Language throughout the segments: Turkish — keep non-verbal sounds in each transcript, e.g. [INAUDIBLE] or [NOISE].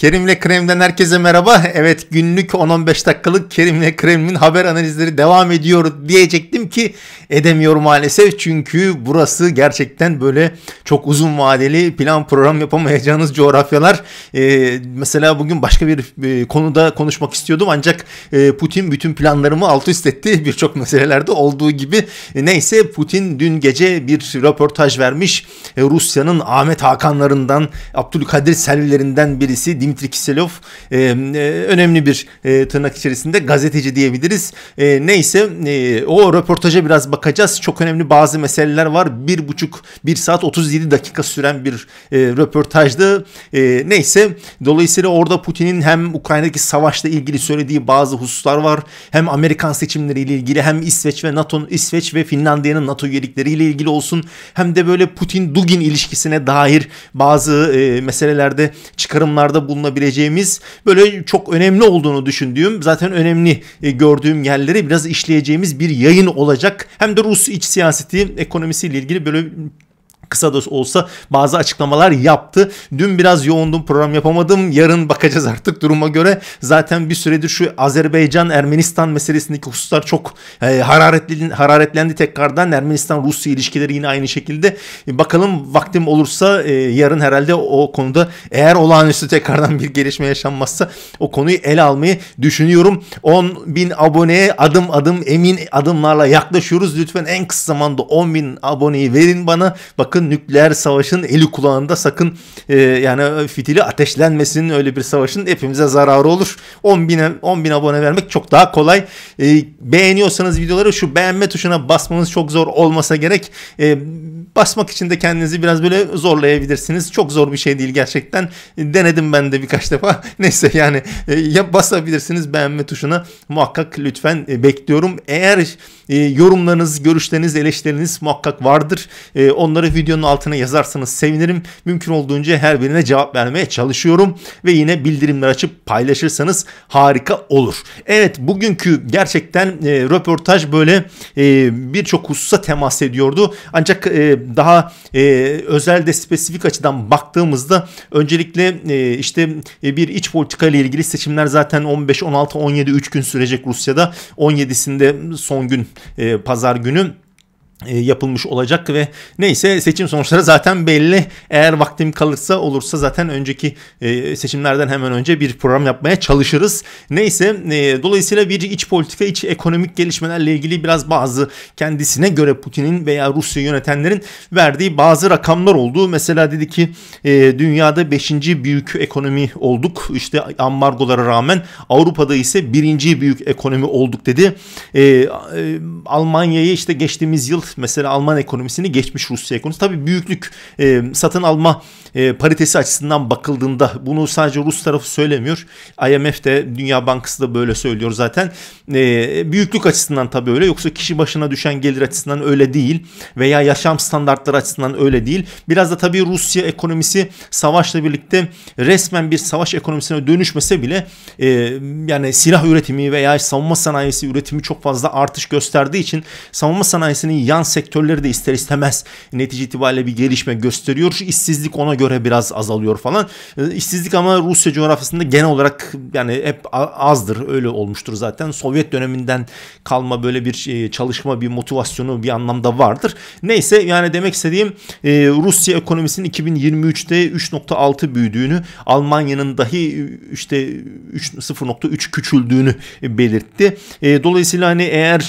Kerim'le Krem'den herkese merhaba. Evet günlük 10-15 dakikalık Kerim'le Krem'in haber analizleri devam ediyor diyecektim ki edemiyorum maalesef. Çünkü burası gerçekten böyle çok uzun vadeli plan program yapamayacağınız coğrafyalar. Ee, mesela bugün başka bir e, konuda konuşmak istiyordum ancak e, Putin bütün planlarımı alt üst etti [LAUGHS] birçok meselelerde olduğu gibi. E, neyse Putin dün gece bir röportaj vermiş. E, Rusya'nın Ahmet Hakanlarından, Abdülkadir Selvilerinden birisi Dimitri Kiselov e, önemli bir e, tırnak içerisinde gazeteci diyebiliriz. E, neyse e, o röportaja biraz bakacağız. Çok önemli bazı meseleler var. Bir buçuk, bir saat 37 dakika süren bir e, röportajdı. E, neyse dolayısıyla orada Putin'in hem Ukrayna'daki savaşla ilgili söylediği bazı hususlar var. Hem Amerikan seçimleriyle ilgili hem İsveç ve NATO İsveç ve Finlandiya'nın NATO üyelikleriyle ilgili olsun hem de böyle Putin Dugin ilişkisine dair bazı e, meselelerde çıkarımlarda bulunan bulunabileceğimiz böyle çok önemli olduğunu düşündüğüm zaten önemli e, gördüğüm yerleri biraz işleyeceğimiz bir yayın olacak. Hem de Rus iç siyaseti ekonomisiyle ilgili böyle kısa da olsa bazı açıklamalar yaptı. Dün biraz yoğundum program yapamadım. Yarın bakacağız artık duruma göre. Zaten bir süredir şu Azerbaycan Ermenistan meselesindeki hususlar çok e, hararetli, hararetlendi tekrardan. Ermenistan Rusya ilişkileri yine aynı şekilde. E, bakalım vaktim olursa e, yarın herhalde o konuda eğer olağanüstü tekrardan bir gelişme yaşanmazsa o konuyu ele almayı düşünüyorum. 10 bin aboneye adım adım emin adımlarla yaklaşıyoruz. Lütfen en kısa zamanda 10 bin aboneyi verin bana. Bakın sakın nükleer savaşın eli kulağında sakın e, yani fitili ateşlenmesinin öyle bir savaşın hepimize zararı olur. 10 bin, 10 bin abone vermek çok daha kolay. E, beğeniyorsanız videoları şu beğenme tuşuna basmanız çok zor olmasa gerek. E, basmak için de kendinizi biraz böyle zorlayabilirsiniz. Çok zor bir şey değil gerçekten. E, denedim ben de birkaç defa. [LAUGHS] Neyse yani e, ya basabilirsiniz beğenme tuşuna muhakkak lütfen e, bekliyorum. Eğer e, yorumlarınız, görüşleriniz, eleştiriniz muhakkak vardır. E, onları video videonun altına yazarsanız sevinirim. Mümkün olduğunca her birine cevap vermeye çalışıyorum. Ve yine bildirimleri açıp paylaşırsanız harika olur. Evet bugünkü gerçekten e, röportaj böyle e, birçok hususa temas ediyordu. Ancak e, daha e, özel de spesifik açıdan baktığımızda öncelikle e, işte e, bir iç politika ile ilgili seçimler zaten 15, 16, 17 3 gün sürecek Rusya'da. 17'sinde son gün e, pazar günü e, yapılmış olacak ve neyse seçim sonuçları zaten belli. Eğer vaktim kalırsa olursa zaten önceki e, seçimlerden hemen önce bir program yapmaya çalışırız. Neyse e, dolayısıyla bir iç politika iç ekonomik gelişmelerle ilgili biraz bazı kendisine göre Putin'in veya Rusya yönetenlerin verdiği bazı rakamlar oldu. Mesela dedi ki dünyada 5. büyük ekonomi olduk. İşte ambargolara rağmen Avrupa'da ise 1. büyük ekonomi olduk dedi. Almanya'yı işte geçtiğimiz yıl mesela Alman ekonomisini geçmiş Rusya ekonomisi. Tabii büyüklük e, satın alma e, paritesi açısından bakıldığında bunu sadece Rus tarafı söylemiyor. IMF de Dünya Bankası da böyle söylüyor zaten. E, büyüklük açısından tabii öyle yoksa kişi başına düşen gelir açısından öyle değil veya yaşam standartları açısından öyle değil. Biraz da tabii Rusya ekonomisi savaşla birlikte resmen bir savaş ekonomisine dönüşmese bile e, yani silah üretimi veya savunma sanayisi üretimi çok fazla artış gösterdiği için savunma sanayisinin yan finans sektörleri de ister istemez netice itibariyle bir gelişme gösteriyor. işsizlik ona göre biraz azalıyor falan. Ee, işsizlik ama Rusya coğrafyasında genel olarak yani hep azdır. Öyle olmuştur zaten. Sovyet döneminden kalma böyle bir e, çalışma bir motivasyonu bir anlamda vardır. Neyse yani demek istediğim e, Rusya ekonomisinin 2023'te 3.6 büyüdüğünü Almanya'nın dahi e, işte 0.3 küçüldüğünü belirtti. Dolayısıyla hani eğer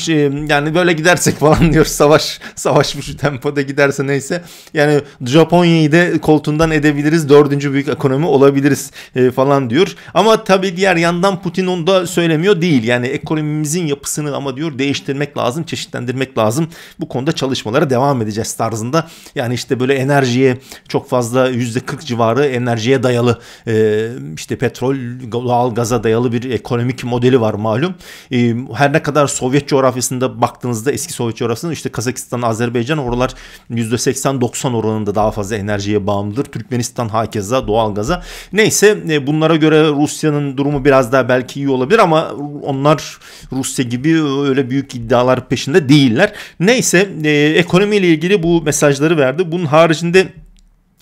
yani böyle gidersek falan [LAUGHS] diyor savaş savaş savaş şu tempoda giderse neyse yani Japonya'yı da koltuğundan edebiliriz. Dördüncü büyük ekonomi olabiliriz e, falan diyor. Ama tabii diğer yandan Putin onu da söylemiyor değil. Yani ekonomimizin yapısını ama diyor değiştirmek lazım, çeşitlendirmek lazım. Bu konuda çalışmalara devam edeceğiz tarzında. Yani işte böyle enerjiye çok fazla yüzde 40 civarı enerjiye dayalı e, işte petrol, doğal gaza dayalı bir ekonomik modeli var malum. E, her ne kadar Sovyet coğrafyasında baktığınızda eski Sovyet coğrafyasında işte Kazakistan, Azerbaycan oralar %80-90 oranında daha fazla enerjiye bağımlıdır. Türkmenistan hakeza doğalgaza. Neyse e, bunlara göre Rusya'nın durumu biraz daha belki iyi olabilir ama onlar Rusya gibi e, öyle büyük iddialar peşinde değiller. Neyse e, ekonomiyle ilgili bu mesajları verdi. Bunun haricinde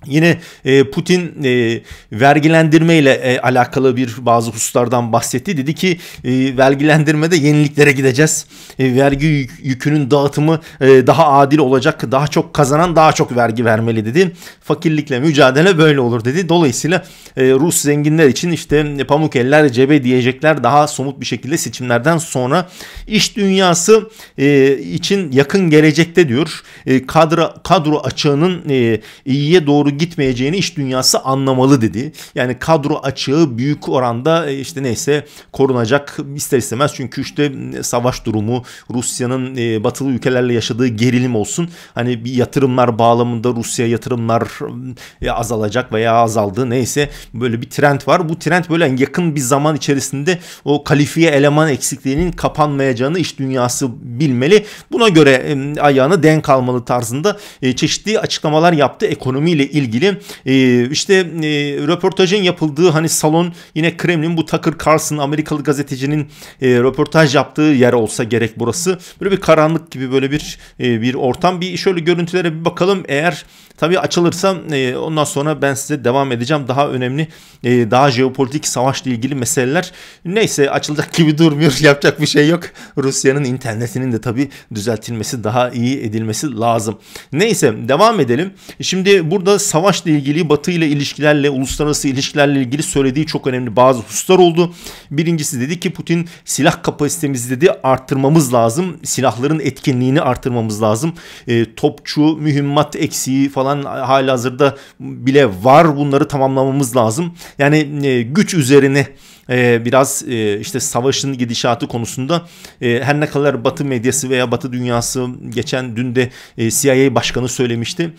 Yine e, Putin e, vergilendirme ile e, alakalı bir bazı hususlardan bahsetti. Dedi ki e, vergilendirmede yeniliklere gideceğiz. E, vergi yükünün dağıtımı e, daha adil olacak. Daha çok kazanan daha çok vergi vermeli dedi. Fakirlikle mücadele böyle olur dedi. Dolayısıyla e, Rus zenginler için işte e, pamuk eller cebe diyecekler daha somut bir şekilde seçimlerden sonra iş dünyası e, için yakın gelecekte diyor. E, kadro kadro açığının e, iyiye doğru doğru gitmeyeceğini iş dünyası anlamalı dedi. Yani kadro açığı büyük oranda e, işte neyse korunacak ister istemez. Çünkü işte savaş durumu Rusya'nın e, batılı ülkelerle yaşadığı gerilim olsun. Hani bir yatırımlar bağlamında Rusya yatırımlar e, azalacak veya azaldı neyse böyle bir trend var. Bu trend böyle yakın bir zaman içerisinde o kalifiye eleman eksikliğinin kapanmayacağını iş dünyası bilmeli. Buna göre ayağını denk almalı tarzında çeşitli açıklamalar yaptı ekonomiyle ilgili ilgili e, işte e, röportajın yapıldığı hani salon yine Kremlin bu Tucker Carlson Amerikalı gazetecinin e, röportaj yaptığı yer olsa gerek burası. Böyle bir karanlık gibi böyle bir e, bir ortam. Bir şöyle görüntülere bir bakalım. Eğer Tabii açılırsa e, ondan sonra ben size devam edeceğim. Daha önemli, e, daha jeopolitik savaşla ilgili meseleler. Neyse açılacak gibi durmuyor. [LAUGHS] Yapacak bir şey yok. Rusya'nın internetinin de tabii düzeltilmesi, daha iyi edilmesi lazım. Neyse devam edelim. Şimdi burada savaşla ilgili, Batı ile ilişkilerle, uluslararası ilişkilerle ilgili söylediği çok önemli bazı hususlar oldu. Birincisi dedi ki Putin silah kapasitemizi dedi arttırmamız lazım. Silahların etkinliğini arttırmamız lazım. E, topçu, mühimmat eksiği falan falan hali hazırda bile var bunları tamamlamamız lazım. Yani e, güç üzerine ee, biraz e, işte savaşın gidişatı konusunda e, her ne kadar Batı medyası veya Batı dünyası geçen dün de e, CIA başkanı söylemişti.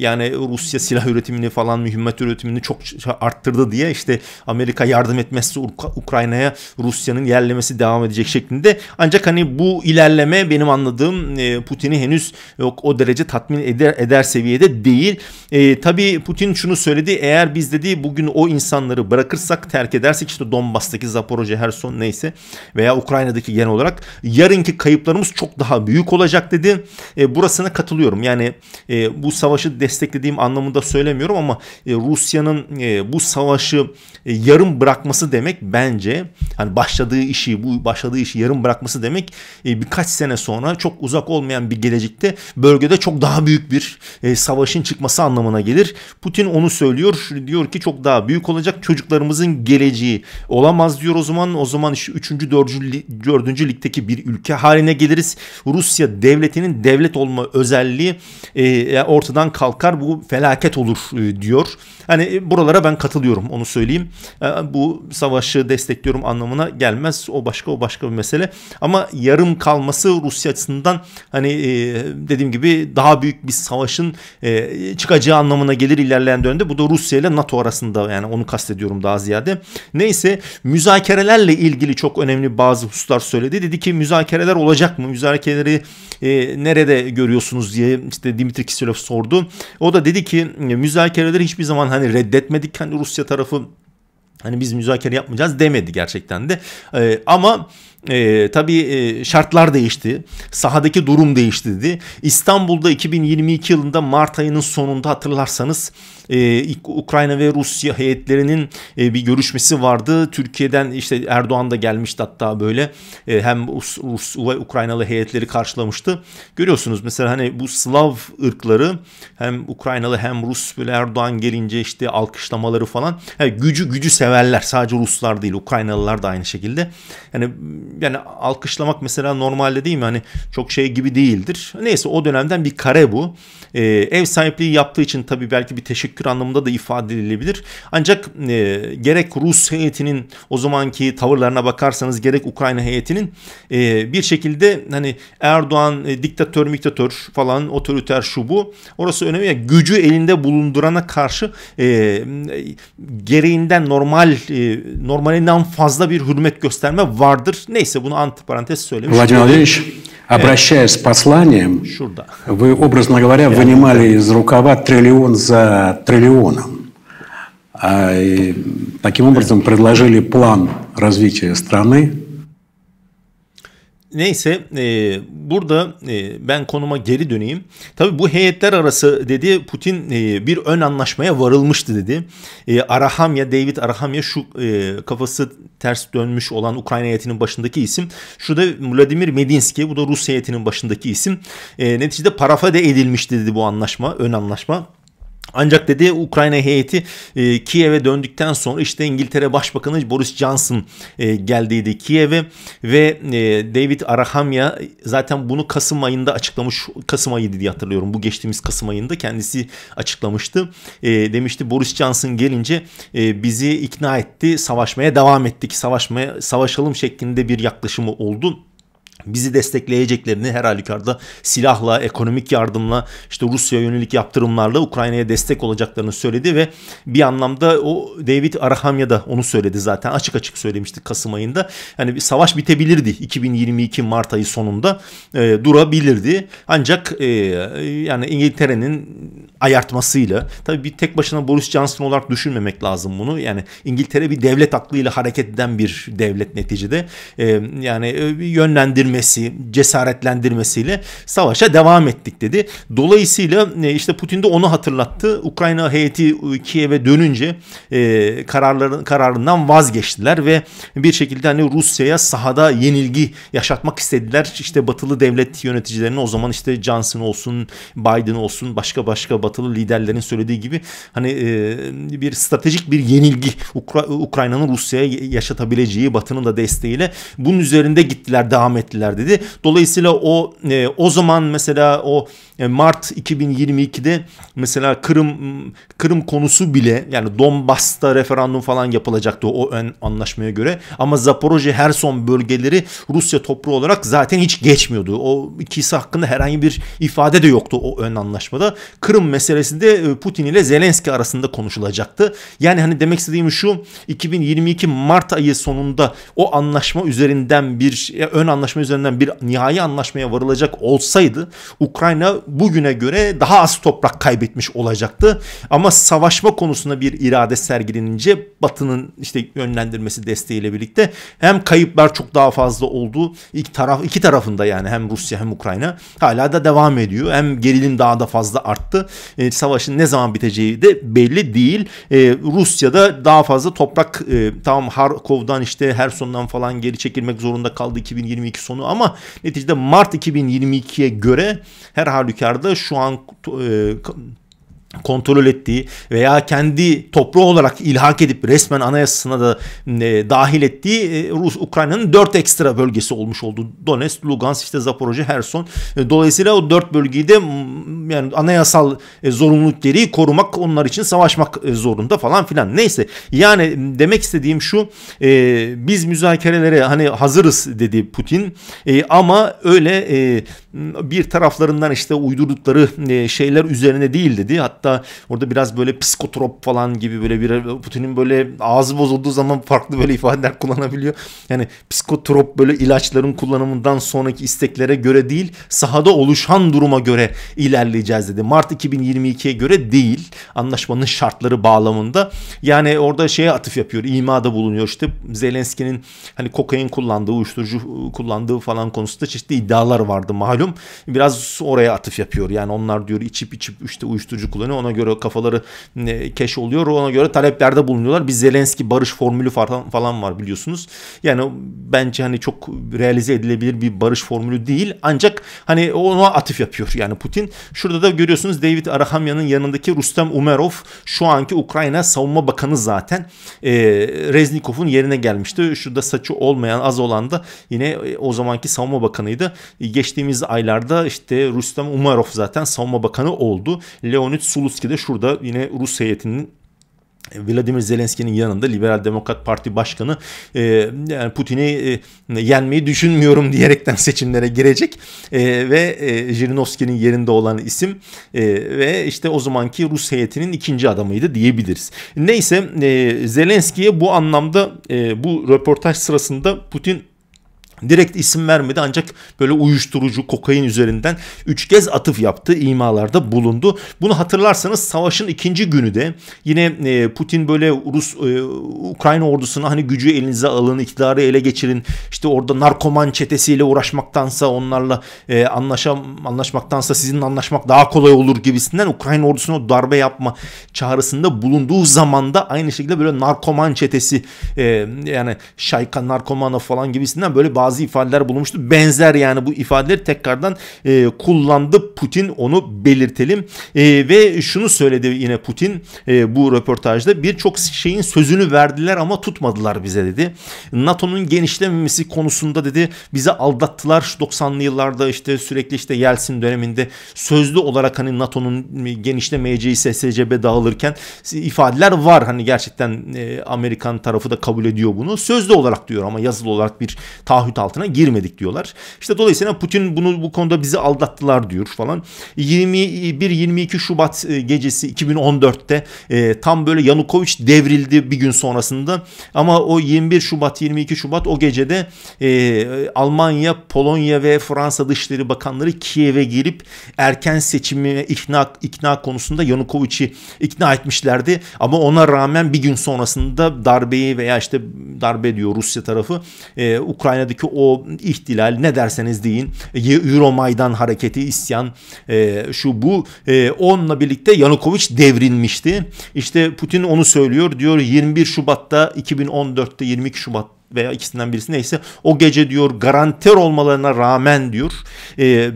yani Rusya silah üretimini falan mühimmat üretimini çok arttırdı diye işte Amerika yardım etmezse Ukrayna'ya Rusya'nın yerlemesi devam edecek şeklinde. Ancak hani bu ilerleme benim anladığım Putin'i henüz yok o derece tatmin eder, eder seviyede değil. E, tabii Putin şunu söyledi eğer biz dedi bugün o insanları bırakırsak terk edersek işte işte Donbas'taki Zaporoje, Herson neyse veya Ukrayna'daki genel olarak yarınki kayıplarımız çok daha büyük olacak dedi. E, burasına katılıyorum. Yani e, bu savaşı desteklediğim anlamında söylemiyorum ama e, Rusya'nın e, bu savaşı e, yarım bırakması demek bence hani başladığı işi bu başladığı işi yarım bırakması demek e, birkaç sene sonra çok uzak olmayan bir gelecekte bölgede çok daha büyük bir e, savaşın çıkması anlamına gelir. Putin onu söylüyor. Diyor ki çok daha büyük olacak. Çocuklarımızın geleceği Olamaz diyor o zaman. O zaman işte 3. 4. 4. ligdeki bir ülke haline geliriz. Rusya devletinin devlet olma özelliği e, e, ortadan kalkar. Bu felaket olur e, diyor. Hani buralara ben katılıyorum onu söyleyeyim. bu savaşı destekliyorum anlamına gelmez. O başka o başka bir mesele. Ama yarım kalması Rusya açısından hani dediğim gibi daha büyük bir savaşın çıkacağı anlamına gelir ilerleyen dönemde. Bu da Rusya ile NATO arasında yani onu kastediyorum daha ziyade. Neyse ise müzakerelerle ilgili çok önemli bazı hususlar söyledi. Dedi ki müzakereler olacak mı? Müzakereleri e, nerede görüyorsunuz diye işte Dimitri Kiselov sordu. O da dedi ki e, müzakereleri hiçbir zaman hani reddetmedik. Hani Rusya tarafı Hani biz müzakere yapmayacağız demedi gerçekten de. Ee, ama e, tabii e, şartlar değişti. Sahadaki durum değişti dedi. İstanbul'da 2022 yılında Mart ayının sonunda hatırlarsanız e, Ukrayna ve Rusya heyetlerinin e, bir görüşmesi vardı. Türkiye'den işte Erdoğan da gelmişti hatta böyle e, hem Rus, Rus ve Ukraynalı heyetleri karşılamıştı. Görüyorsunuz mesela hani bu Slav ırkları hem Ukraynalı hem Rus böyle Erdoğan gelince işte alkışlamaları falan yani gücü gücü severler. Sadece Ruslar değil Ukraynalılar da aynı şekilde. Yani yani alkışlamak mesela normalde değil mi? Hani çok şey gibi değildir. Neyse o dönemden bir kare bu. E, ev sahipliği yaptığı için tabii belki bir teşekkür fikir anlamında da ifade edilebilir. Ancak e, gerek Rus heyetinin o zamanki tavırlarına bakarsanız gerek Ukrayna heyetinin e, bir şekilde hani Erdoğan e, diktatör miktatör falan otoriter şu bu orası önemli ya gücü elinde bulundurana karşı e, gereğinden normal e, normalinden fazla bir hürmet gösterme vardır. Neyse bunu antiparantez söylemiş. Vladimir обращаясь с посланием, вы, образно говоря, вынимали из рукава триллион за триллионом. А, и, таким образом, предложили план развития страны, Neyse e, burada e, ben konuma geri döneyim. Tabii bu heyetler arası dedi Putin e, bir ön anlaşmaya varılmıştı dedi. E, Arahamya, David Arahamya şu e, kafası ters dönmüş olan Ukrayna heyetinin başındaki isim. Şu da Vladimir Medinsky bu da Rus heyetinin başındaki isim. E, neticede parafade edilmişti dedi bu anlaşma, ön anlaşma. Ancak dedi Ukrayna heyeti e, Kiev'e döndükten sonra işte İngiltere Başbakanı Boris Johnson e, geldiydi Kiev'e ve e, David Arahamya zaten bunu Kasım ayında açıklamış. Kasım ayıydı diye hatırlıyorum. Bu geçtiğimiz Kasım ayında kendisi açıklamıştı. E, demişti Boris Johnson gelince e, bizi ikna etti. Savaşmaya devam ettik. Savaşmaya savaşalım şeklinde bir yaklaşımı oldu bizi destekleyeceklerini her halükarda silahla, ekonomik yardımla, işte Rusya yönelik yaptırımlarla Ukrayna'ya destek olacaklarını söyledi ve bir anlamda o David Arahamya da onu söyledi zaten açık açık söylemiştik Kasım ayında. Yani bir savaş bitebilirdi 2022 Mart ayı sonunda e, durabilirdi. Ancak e, yani İngiltere'nin ayartmasıyla. tabi bir tek başına Boris Johnson olarak düşünmemek lazım bunu. Yani İngiltere bir devlet aklıyla hareket eden bir devlet neticede. Ee, yani e, yönlendirmesi, cesaretlendirmesiyle savaşa devam ettik dedi. Dolayısıyla e, işte Putin de onu hatırlattı. Ukrayna heyeti e, Kiev'e dönünce kararların kararından vazgeçtiler ve bir şekilde hani Rusya'ya sahada yenilgi yaşatmak istediler. İşte batılı devlet yöneticilerine o zaman işte Johnson olsun, Biden olsun, başka başka batı batılı liderlerin söylediği gibi hani e, bir stratejik bir yenilgi Ukra Ukrayna'nın Rusya'ya yaşatabileceği batının da desteğiyle bunun üzerinde gittiler devam ettiler dedi. Dolayısıyla o e, o zaman mesela o Mart 2022'de mesela Kırım Kırım konusu bile yani Donbas'ta referandum falan yapılacaktı o ön anlaşmaya göre ama Zaporoje Herson bölgeleri Rusya toprağı olarak zaten hiç geçmiyordu. O ikisi hakkında herhangi bir ifade de yoktu o ön anlaşmada. Kırım meselesinde e, Putin ile Zelenski arasında konuşulacaktı. Yani hani demek istediğim şu 2022 Mart ayı sonunda o anlaşma üzerinden bir ön anlaşma üzerinden bir nihai anlaşmaya varılacak olsaydı Ukrayna bugüne göre daha az toprak kaybetmiş olacaktı. Ama savaşma konusunda bir irade sergilenince Batı'nın işte yönlendirmesi desteğiyle birlikte hem kayıplar çok daha fazla oldu. İki taraf iki tarafında yani hem Rusya hem Ukrayna hala da devam ediyor. Hem gerilim daha da fazla arttı. E, savaşın ne zaman biteceği de belli değil. E, Rusya'da daha fazla toprak e, tamam Harkov'dan işte her sondan falan geri çekilmek zorunda kaldı 2022 sonu ama neticede Mart 2022'ye göre her halükarda halükarda şu an e, kontrol ettiği veya kendi toprağı olarak ilhak edip resmen anayasasına da e, dahil ettiği e, Rus Ukrayna'nın dört ekstra bölgesi olmuş oldu. Donetsk, Lugansk, işte Zaporoji, Herson. dolayısıyla o dört bölgeyi de yani anayasal e, zorunluluk gereği korumak, onlar için savaşmak zorunda falan filan. Neyse yani demek istediğim şu biz müzakerelere hani hazırız dedi Putin ama öyle e, bir taraflarından işte uydurdukları e, şeyler üzerine değil dedi. Hatta orada biraz böyle psikotrop falan gibi böyle bir Putin'in böyle ağzı bozulduğu zaman farklı böyle ifadeler kullanabiliyor. Yani psikotrop böyle ilaçların kullanımından sonraki isteklere göre değil sahada oluşan duruma göre ilerleyeceğiz dedi. Mart 2022'ye göre değil anlaşmanın şartları bağlamında. Yani orada şeye atıf yapıyor imada bulunuyor işte Zelenski'nin hani kokain kullandığı uyuşturucu kullandığı falan konusunda çeşitli iddialar vardı malum malum biraz oraya atıf yapıyor. Yani onlar diyor içip içip işte uyuşturucu kullanıyor. Ona göre kafaları e, keş oluyor. Ona göre taleplerde bulunuyorlar. Bir Zelenski barış formülü falan var biliyorsunuz. Yani bence hani çok realize edilebilir bir barış formülü değil. Ancak hani ona atıf yapıyor yani Putin. Şurada da görüyorsunuz David Arahamyan'ın yanındaki Rustem Umerov şu anki Ukrayna Savunma Bakanı zaten. E, Reznikov'un yerine gelmişti. Şurada saçı olmayan az olan da yine e, o zamanki Savunma Bakanıydı. E, geçtiğimiz aylarda işte Rustem Umarov zaten savunma bakanı oldu. Leonid Suluski de şurada yine Rus heyetinin e, Vladimir Zelenski'nin yanında Liberal Demokrat Parti Başkanı e, yani Putin'i e, yenmeyi düşünmüyorum diyerekten [LAUGHS] seçimlere girecek e, ve e, Jirinovski'nin yerinde olan isim e, ve işte o zamanki Rus heyetinin ikinci adamıydı diyebiliriz. Neyse e, Zelenski'ye bu anlamda e, bu röportaj sırasında Putin Direkt isim vermedi ancak böyle uyuşturucu kokain üzerinden üç kez atıf yaptı, imalarda bulundu. Bunu hatırlarsanız savaşın ikinci günü de yine e, Putin böyle Rus e, Ukrayna ordusuna hani gücü elinize alın, iktidarı ele geçirin. işte orada narkoman çetesiyle uğraşmaktansa onlarla e, anlaşam anlaşmaktansa sizinle anlaşmak daha kolay olur gibisinden Ukrayna ordusuna darbe yapma çağrısında bulunduğu zamanda aynı şekilde böyle narkoman çetesi yani Şayka narkomana falan gibisinden böyle bazı bazı ifadeler bulunmuştu. Benzer yani bu ifadeleri tekrardan e, kullandı Putin onu belirtelim. E, ve şunu söyledi yine Putin e, bu röportajda birçok şeyin sözünü verdiler ama tutmadılar bize dedi. NATO'nun genişlememesi konusunda dedi bize aldattılar şu 90'lı yıllarda işte sürekli işte Yeltsin döneminde sözlü olarak hani NATO'nun genişlemeyeceği SSCB dağılırken ifadeler var. Hani gerçekten e, Amerikan tarafı da kabul ediyor bunu. Sözlü olarak diyor ama yazılı olarak bir taahhüt altına girmedik diyorlar. İşte dolayısıyla Putin bunu bu konuda bizi aldattılar diyor falan. 21-22 Şubat e, gecesi 2014'te e, tam böyle Yanukovic devrildi bir gün sonrasında ama o 21 Şubat 22 Şubat o gecede e, Almanya, Polonya ve Fransa Dışişleri Bakanları Kiev'e girip erken seçimi ikna ikna konusunda Yanukovic'i ikna etmişlerdi ama ona rağmen bir gün sonrasında darbeyi veya işte darbe diyor Rusya tarafı e, Ukrayna'daki o ihtilal ne derseniz deyin e, Euro Maydan hareketi isyan e, şu bu e, onunla birlikte Yanukovic devrilmişti. İşte Putin onu söylüyor diyor 21 Şubat'ta 2014'te 22 Şubat veya ikisinden birisi neyse o gece diyor garanter olmalarına rağmen diyor e, e,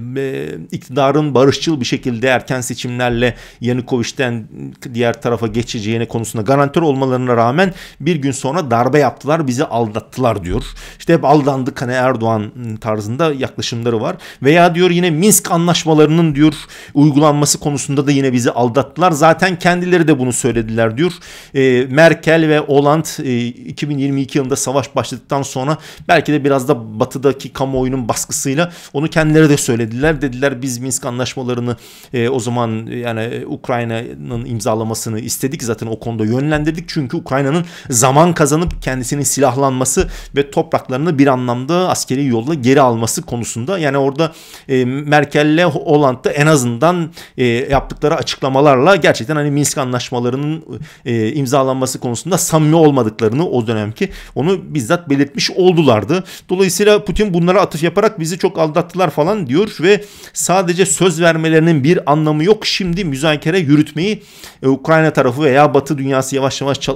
iktidarın barışçıl bir şekilde erken seçimlerle Yanukovyç'ten diğer tarafa geçeceğine konusunda garanter olmalarına rağmen bir gün sonra darbe yaptılar bizi aldattılar diyor. İşte hep aldandık hani Erdoğan tarzında yaklaşımları var. Veya diyor yine Minsk anlaşmalarının diyor uygulanması konusunda da yine bizi aldattılar. Zaten kendileri de bunu söylediler diyor. E, Merkel ve Hollande e, 2022 yılında savaş baş başladıktan sonra belki de biraz da batıdaki kamuoyunun baskısıyla onu kendileri de söylediler. Dediler biz Minsk anlaşmalarını e, o zaman e, yani e, Ukrayna'nın imzalamasını istedik zaten o konuda yönlendirdik. Çünkü Ukrayna'nın zaman kazanıp kendisinin silahlanması ve topraklarını bir anlamda askeri yolla geri alması konusunda yani orada e, Merkel'le Holland'da en azından e, yaptıkları açıklamalarla gerçekten hani Minsk anlaşmalarının e, imzalanması konusunda samimi olmadıklarını o dönemki onu bizzat bizzat belirtmiş oldulardı. Dolayısıyla Putin bunlara atıf yaparak bizi çok aldattılar falan diyor ve sadece söz vermelerinin bir anlamı yok. Şimdi müzakere yürütmeyi e, Ukrayna tarafı veya Batı dünyası yavaş yavaş e,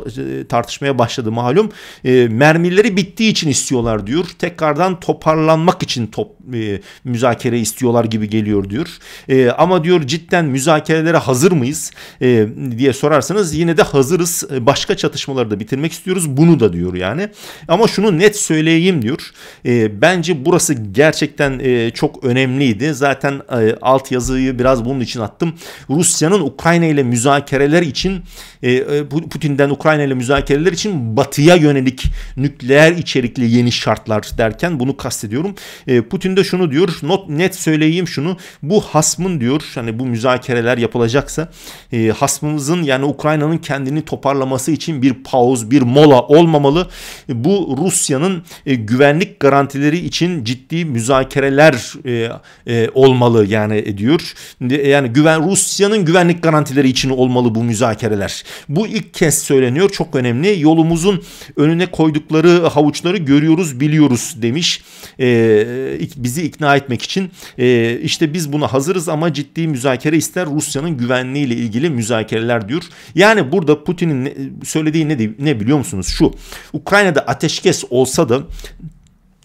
tartışmaya başladı malum. E, mermileri bittiği için istiyorlar diyor. Tekrardan toparlanmak için top e, müzakere istiyorlar gibi geliyor diyor. E, ama diyor cidden müzakerelere hazır mıyız e, diye sorarsanız yine de hazırız. E, başka çatışmaları da bitirmek istiyoruz. Bunu da diyor yani. Ama şunu net söyleyeyim diyor. E, bence burası gerçekten e, çok önemliydi. Zaten e, alt yazıyı biraz bunun için attım. Rusya'nın Ukrayna ile müzakereler için e, e Putin'den Ukrayna ile müzakereler için batıya yönelik nükleer içerikli yeni şartlar derken bunu kastediyorum. E, Putin'de de şunu diyor not net söyleyeyim şunu bu hasmın diyor hani bu müzakereler yapılacaksa e, hasmımızın yani Ukrayna'nın kendini toparlaması için bir pauz bir mola olmamalı. E, bu Rusya'nın e, güvenlik garantileri için ciddi müzakereler e, e, olmalı yani e, diyor. E, yani güven Rusya'nın güvenlik garantileri için olmalı bu müzakereler. Bu ilk kez söyleniyor çok önemli. Yolumuzun önüne koydukları havuçları görüyoruz biliyoruz demiş. E, biz bizi ikna etmek için e, işte biz buna hazırız ama ciddi müzakere ister Rusya'nın güvenliğiyle ilgili müzakereler diyor. Yani burada Putin'in söylediği ne, ne biliyor musunuz? Şu Ukrayna'da ateşkes olsa da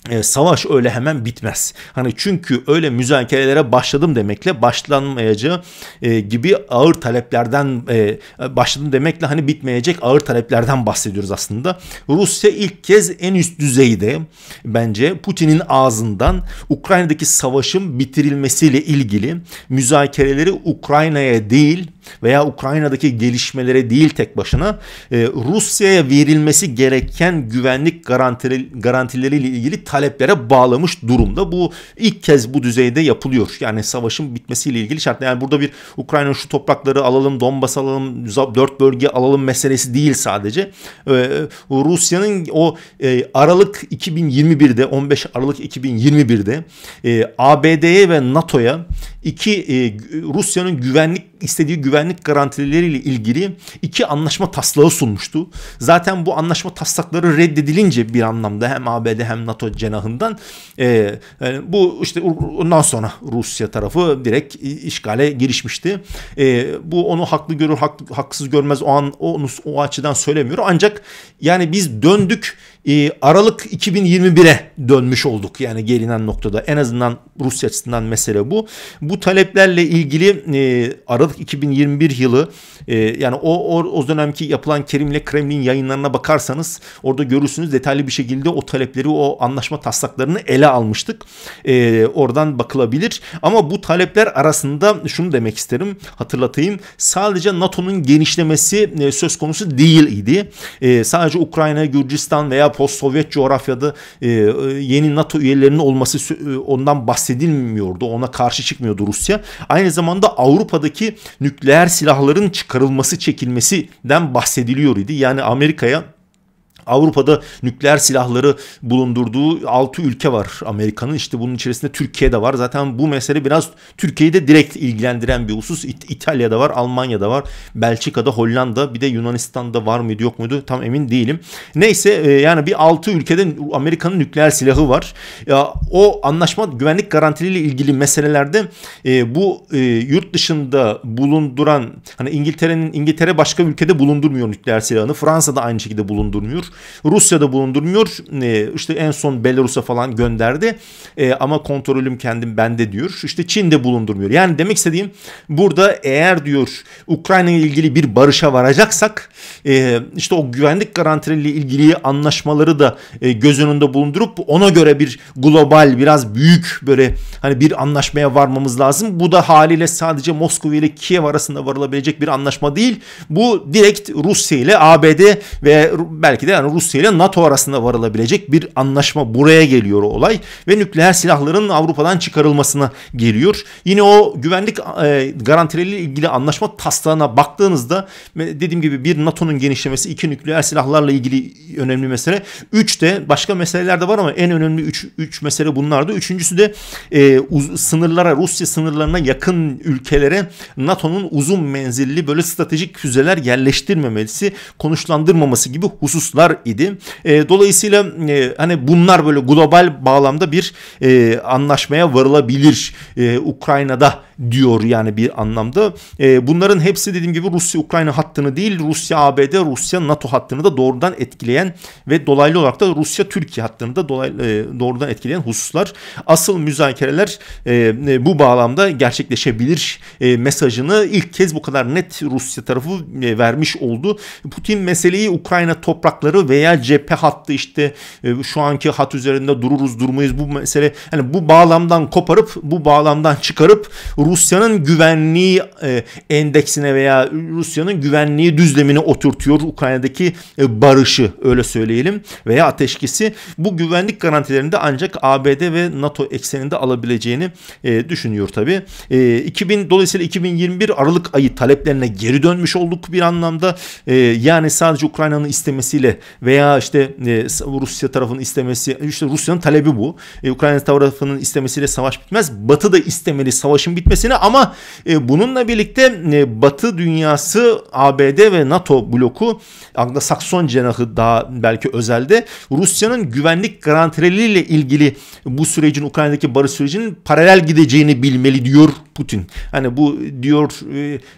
e, savaş öyle hemen bitmez. Hani çünkü öyle müzakerelere başladım demekle başlanmayacağı e, gibi ağır taleplerden e, başladım demekle hani bitmeyecek ağır taleplerden bahsediyoruz aslında. Rusya ilk kez en üst düzeyde bence Putin'in ağzından Ukrayna'daki savaşın bitirilmesiyle ilgili müzakereleri Ukrayna'ya değil veya Ukrayna'daki gelişmelere değil tek başına e, Rusya'ya verilmesi gereken güvenlik garantileri, garantileriyle ilgili taleplere bağlamış durumda. Bu ilk kez bu düzeyde yapılıyor. Yani savaşın bitmesiyle ilgili şart. Yani burada bir Ukrayna şu toprakları alalım, Donbas alalım, dört bölge alalım meselesi değil sadece. E, e Rusya'nın o e, Aralık 2021'de 15 Aralık 2021'de e, ABD'ye ve NATO'ya iki e, Rusya'nın güvenlik istediği güvenlik garantileriyle ilgili iki anlaşma taslağı sunmuştu. Zaten bu anlaşma taslakları reddedilince bir anlamda hem ABD hem NATO cenahından e, e, bu işte ondan sonra Rusya tarafı direkt işgale girişmişti. E, bu onu haklı görür haklı haksız görmez o an onu o açıdan söylemiyorum. Ancak yani biz döndük ee, Aralık 2021'e dönmüş olduk yani gelinen noktada en azından Rusya açısından mesele bu. Bu taleplerle ilgili e, Aralık 2021 yılı e, yani o, o o dönemki yapılan Kerim'le Kremlin yayınlarına bakarsanız orada görürsünüz detaylı bir şekilde o talepleri o anlaşma taslaklarını ele almıştık. E, oradan bakılabilir ama bu talepler arasında şunu demek isterim hatırlatayım sadece NATO'nun genişlemesi söz konusu değil idi. sadece Ukrayna, Gürcistan veya post-Sovyet coğrafyada e, e, yeni NATO üyelerinin olması e, ondan bahsedilmiyordu. Ona karşı çıkmıyordu Rusya. Aynı zamanda Avrupa'daki nükleer silahların çıkarılması, çekilmesinden bahsediliyor idi. Yani Amerika'ya Avrupa'da nükleer silahları bulundurduğu 6 ülke var Amerika'nın. İşte bunun içerisinde Türkiye de var. Zaten bu mesele biraz Türkiye'yi de direkt ilgilendiren bir husus. İt- İtalya'da var, Almanya'da var, Belçika'da, Hollanda, bir de Yunanistan'da var mıydı yok muydu tam emin değilim. Neyse e, yani bir 6 ülkede Amerika'nın nükleer silahı var. Ya, o anlaşma güvenlik garantiliyle ilgili meselelerde e, bu e, yurt dışında bulunduran hani İngiltere'nin İngiltere başka ülkede bulundurmuyor nükleer silahını. Fransa da aynı şekilde bulundurmuyor. Rusya'da bulundurmuyor. E, işte en son Belarus'a falan gönderdi. E, ama kontrolüm kendim bende diyor. İşte Çin'de bulundurmuyor. Yani demek istediğim burada eğer diyor Ukrayna ile ilgili bir barışa varacaksak e, işte o güvenlik garantileriyle ilgili anlaşmaları da e, göz önünde bulundurup ona göre bir global biraz büyük böyle hani bir anlaşmaya varmamız lazım. Bu da haliyle sadece Moskova ile Kiev arasında varılabilecek bir anlaşma değil. Bu direkt Rusya ile ABD ve belki de yani Rusya ile NATO arasında varılabilecek bir anlaşma buraya geliyor o olay ve nükleer silahların Avrupa'dan çıkarılmasına geliyor. Yine o güvenlik e, garantileriyle ilgili anlaşma taslağına baktığınızda dediğim gibi bir NATO'nun genişlemesi, iki nükleer silahlarla ilgili önemli mesele. Üç de başka meseleler de var ama en önemli üç, üç mesele bunlardı. Üçüncüsü de e, uz, sınırlara, Rusya sınırlarına yakın ülkelere NATO'nun uzun menzilli böyle stratejik füzeler yerleştirmemesi, konuşlandırmaması gibi hususlar idi. E, dolayısıyla e, hani bunlar böyle global bağlamda bir e, anlaşmaya varılabilir e, Ukrayna'da diyor yani bir anlamda. E, bunların hepsi dediğim gibi Rusya-Ukrayna hattını değil Rusya-ABD, Rusya-NATO hattını da doğrudan etkileyen ve dolaylı olarak da Rusya-Türkiye hattını da dolaylı, e, doğrudan etkileyen hususlar. Asıl müzakereler e, e, bu bağlamda gerçekleşebilir e, mesajını ilk kez bu kadar net Rusya tarafı e, vermiş oldu. Putin meseleyi Ukrayna toprakları veya cephe hattı işte e, şu anki hat üzerinde dururuz durmayız bu mesele yani bu bağlamdan koparıp bu bağlamdan çıkarıp Rusya'nın güvenliği e, endeksine veya Rusya'nın güvenliği düzlemine oturtuyor Ukrayna'daki e, barışı öyle söyleyelim veya ateşkesi. Bu güvenlik garantilerini de ancak ABD ve NATO ekseninde alabileceğini e, düşünüyor tabi. E, 2000 dolayısıyla 2021 Aralık ayı taleplerine geri dönmüş olduk bir anlamda. E, yani sadece Ukrayna'nın istemesiyle veya işte e, Rusya tarafının istemesi işte Rusya'nın talebi bu. E, Ukrayna tarafının istemesiyle savaş bitmez. Batı da istemeli savaşın bitmesi gelmesini ama e, bununla birlikte e, Batı dünyası ABD ve NATO bloku Anglo-Sakson cenahı daha belki özelde Rusya'nın güvenlik garantileriyle ilgili bu sürecin Ukrayna'daki barış sürecinin paralel gideceğini bilmeli diyor Putin. Hani bu diyor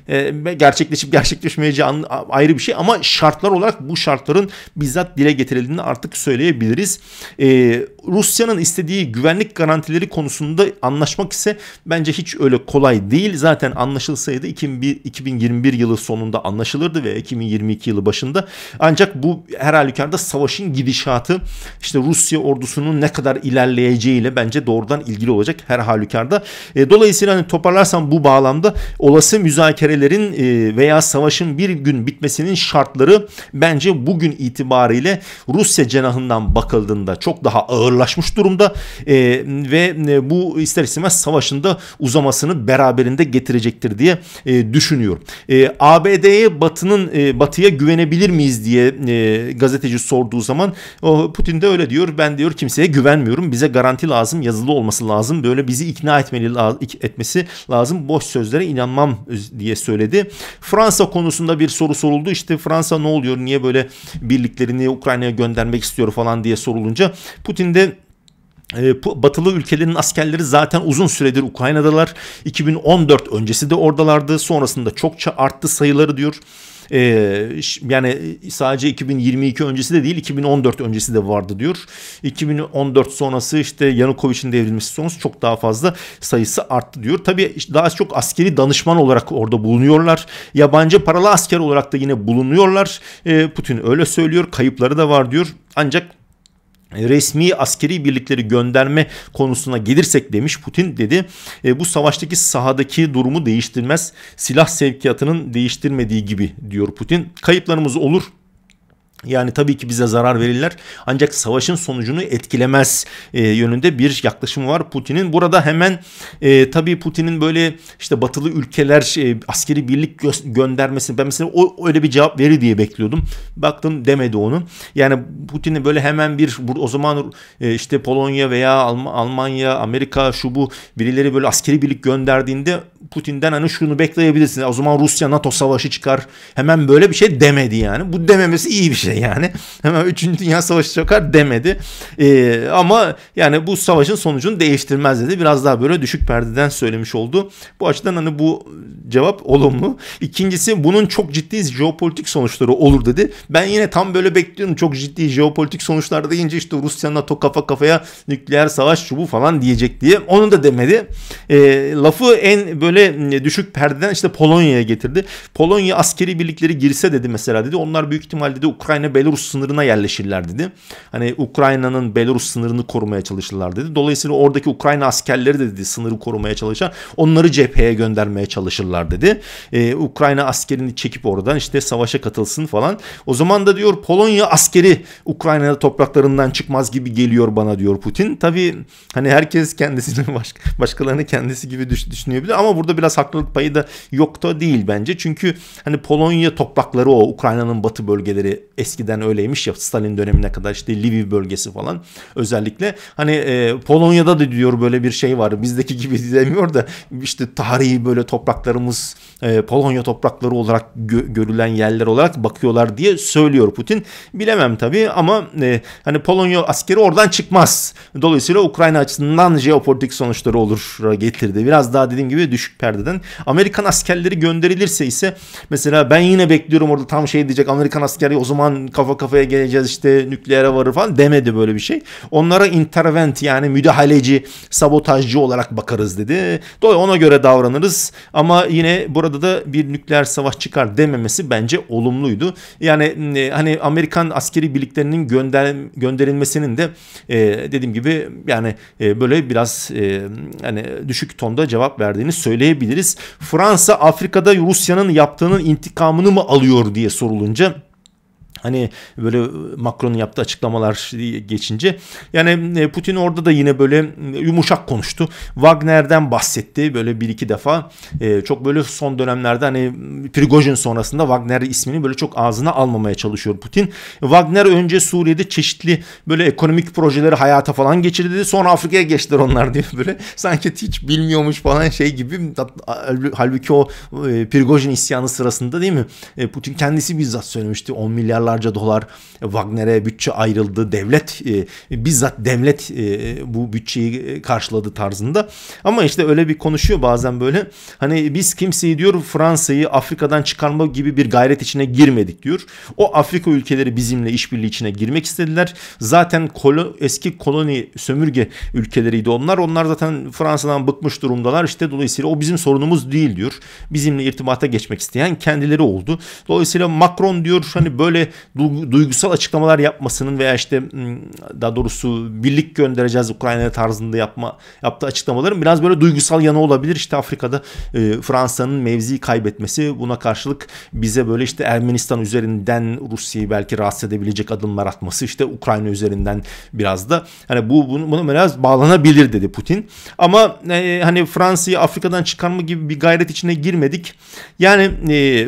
e, e gerçekleşip gerçekleşmeyeceği ayrı bir şey ama şartlar olarak bu şartların bizzat dile getirildiğini artık söyleyebiliriz. E, Rusya'nın istediği güvenlik garantileri konusunda anlaşmak ise bence hiç öyle kolay değil. Zaten anlaşılsaydı 2001, 2021 yılı sonunda anlaşılırdı ve 2022 yılı başında. Ancak bu her halükarda savaşın gidişatı işte Rusya ordusunun ne kadar ilerleyeceğiyle bence doğrudan ilgili olacak her halükarda. E, dolayısıyla hani topa toparlarsam bu bağlamda olası müzakerelerin e, veya savaşın bir gün bitmesinin şartları bence bugün itibariyle Rusya cenahından bakıldığında çok daha ağırlaşmış durumda e, ve e, bu ister istemez savaşın da uzamasını beraberinde getirecektir diye düşünüyorum. ABD'ye Batı'nın Batı'ya güvenebilir miyiz diye gazeteci sorduğu zaman Putin de öyle diyor. Ben diyor kimseye güvenmiyorum. Bize garanti lazım, yazılı olması lazım. Böyle bizi ikna etmeli etmesi lazım. Boş sözlere inanmam diye söyledi. Fransa konusunda bir soru soruldu. İşte Fransa ne oluyor? Niye böyle birliklerini Ukrayna'ya göndermek istiyor falan diye sorulunca Putin de e, Batılı ülkelerin askerleri zaten uzun süredir Ukrayna'dalar. 2014 öncesi de oradalardı. Sonrasında çokça arttı sayıları diyor. Ee, e, yani sadece 2022 öncesi de değil 2014 öncesi de vardı diyor. 2014 sonrası işte Yanukovic'in devrilmesi sonrası çok daha fazla sayısı arttı diyor. Tabii daha çok askeri danışman olarak orada bulunuyorlar. Yabancı paralı asker olarak da yine bulunuyorlar. E, Putin öyle söylüyor. Kayıpları da var diyor. Ancak resmi askeri birlikleri gönderme konusuna gelirsek demiş Putin dedi. E, bu savaştaki sahadaki durumu değiştirmez. Silah sevkiyatının değiştirmediği gibi diyor Putin. Kayıplarımız olur yani tabii ki bize zarar verirler ancak savaşın sonucunu etkilemez e, yönünde bir yaklaşımı var Putin'in. Burada hemen e, tabii Putin'in böyle işte batılı ülkeler e, askeri birlik gö- göndermesini ben mesela o öyle bir cevap verir diye bekliyordum. Baktım demedi onu. Yani Putin'in böyle hemen bir o zaman e, işte Polonya veya Alm- Almanya, Amerika şu bu birileri böyle askeri birlik gönderdiğinde Putin'den hani şunu bekleyebilirsiniz. O zaman Rusya NATO savaşı çıkar. Hemen böyle bir şey demedi yani. Bu dememesi iyi bir şey şey yani. Hemen 3. Dünya Savaşı çöker demedi. E, ama yani bu savaşın sonucunu değiştirmez dedi. Biraz daha böyle düşük perdeden söylemiş oldu. Bu açıdan hani bu cevap olumlu. İkincisi bunun çok ciddi jeopolitik sonuçları olur dedi. Ben yine tam böyle bekliyorum. Çok ciddi jeopolitik sonuçlar deyince işte Rusya NATO kafa kafaya nükleer savaş çubuğu falan diyecek diye. Onu da demedi. E, lafı en böyle düşük perdeden işte Polonya'ya getirdi. Polonya askeri birlikleri girse dedi mesela dedi. Onlar büyük ihtimal dedi Ukrayna Ukrayna Belarus sınırına yerleşirler dedi. Hani Ukrayna'nın Belarus sınırını korumaya çalışırlar dedi. Dolayısıyla oradaki Ukrayna askerleri de dedi sınırı korumaya çalışan onları cepheye göndermeye çalışırlar dedi. Ee, Ukrayna askerini çekip oradan işte savaşa katılsın falan. O zaman da diyor Polonya askeri Ukrayna'da topraklarından çıkmaz gibi geliyor bana diyor Putin. Tabii hani herkes kendisini [LAUGHS] başka, başkalarını kendisi gibi düş, düşünebilir ama burada biraz haklılık payı da yok da değil bence. Çünkü hani Polonya toprakları o Ukrayna'nın batı bölgeleri eskiden öyleymiş ya Stalin dönemine kadar işte Lviv bölgesi falan özellikle. Hani e, Polonya'da da diyor böyle bir şey var bizdeki gibi demiyor da işte tarihi böyle topraklarımız e, Polonya toprakları olarak gö- görülen yerler olarak bakıyorlar diye söylüyor Putin. Bilemem tabii ama e, hani Polonya askeri oradan çıkmaz. Dolayısıyla Ukrayna açısından jeopolitik sonuçları olur getirdi. Biraz daha dediğim gibi düşük perdeden. Amerikan askerleri gönderilirse ise mesela ben yine bekliyorum orada tam şey diyecek Amerikan askeri o zaman kafa kafaya geleceğiz işte nükleere varır falan demedi böyle bir şey. Onlara intervent yani müdahaleci, sabotajcı olarak bakarız dedi. Dolayısıyla ona göre davranırız ama yine burada da bir nükleer savaş çıkar dememesi bence olumluydu. Yani e, hani Amerikan askeri birliklerinin gönder gönderilmesinin de e, dediğim gibi yani e, böyle biraz e, hani düşük tonda cevap verdiğini söyleyebiliriz. Fransa Afrika'da Rusya'nın yaptığının intikamını mı alıyor diye sorulunca Hani böyle e, Macron'un yaptığı açıklamalar geçince yani e, Putin orada da yine böyle e, yumuşak konuştu. Wagner'den bahsetti böyle bir iki defa. çok böyle son dönemlerde hani Prigojin sonrasında Wagner ismini böyle çok ağzına almamaya çalışıyor Putin. Wagner önce Suriye'de çeşitli böyle ekonomik projeleri hayata falan geçirdi. Sonra Afrika'ya geçtiler onlar diye böyle. [LAUGHS] Sanki hiç bilmiyormuş falan şey gibi. Halbuki o Prigojin isyanı sırasında değil mi? Putin kendisi bizzat söylemişti 10 milyar milyarlarca dolar Wagner'e bütçe ayrıldı. Devlet e, bizzat devlet e, bu bütçeyi e, karşıladı tarzında. Ama işte öyle bir konuşuyor bazen böyle. Hani biz kimseyi diyor Fransa'yı Afrika'dan çıkarma gibi bir gayret içine girmedik diyor. O Afrika ülkeleri bizimle işbirliği içine girmek istediler. Zaten kolo, eski koloni sömürge ülkeleriydi onlar. Onlar zaten Fransa'dan bıkmış durumdalar. İşte dolayısıyla o bizim sorunumuz değil diyor. Bizimle irtibata geçmek isteyen kendileri oldu. Dolayısıyla Macron diyor hani böyle duygusal açıklamalar yapmasının veya işte daha doğrusu birlik göndereceğiz Ukrayna'ya tarzında yapma yaptığı açıklamaların biraz böyle duygusal yanı olabilir. İşte Afrika'da e, Fransa'nın mevziyi kaybetmesi buna karşılık bize böyle işte Ermenistan üzerinden Rusya'yı belki rahatsız edebilecek adımlar atması işte Ukrayna üzerinden biraz da hani bu bunu, biraz bağlanabilir dedi Putin. Ama e, hani Fransa'yı Afrika'dan çıkarma gibi bir gayret içine girmedik. Yani e,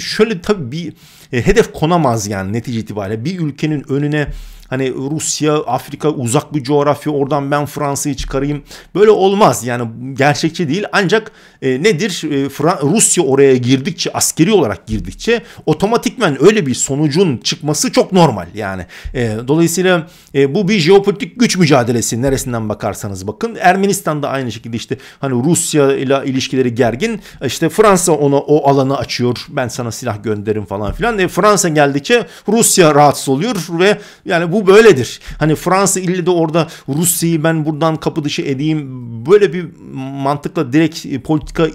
şöyle tabii bir e, hedef konamaz yani netice itibariyle. Bir ülkenin önüne hani Rusya, Afrika uzak bir coğrafya oradan ben Fransa'yı çıkarayım. Böyle olmaz yani gerçekçi değil ancak e, nedir e, Fra- Rusya oraya girdikçe askeri olarak girdikçe otomatikmen öyle bir sonucun çıkması çok normal yani. E, dolayısıyla e, bu bir jeopolitik güç mücadelesi neresinden bakarsanız bakın. Ermenistan'da aynı şekilde işte hani Rusya ile ilişkileri gergin. işte Fransa ona o alanı açıyor. Ben sana silah gönderim falan filan. E, Fransa geldikçe Rusya rahatsız oluyor ve yani bu bu böyledir. Hani Fransa illi de orada Rusya'yı ben buradan kapı dışı edeyim. Böyle bir mantıkla direkt e, politika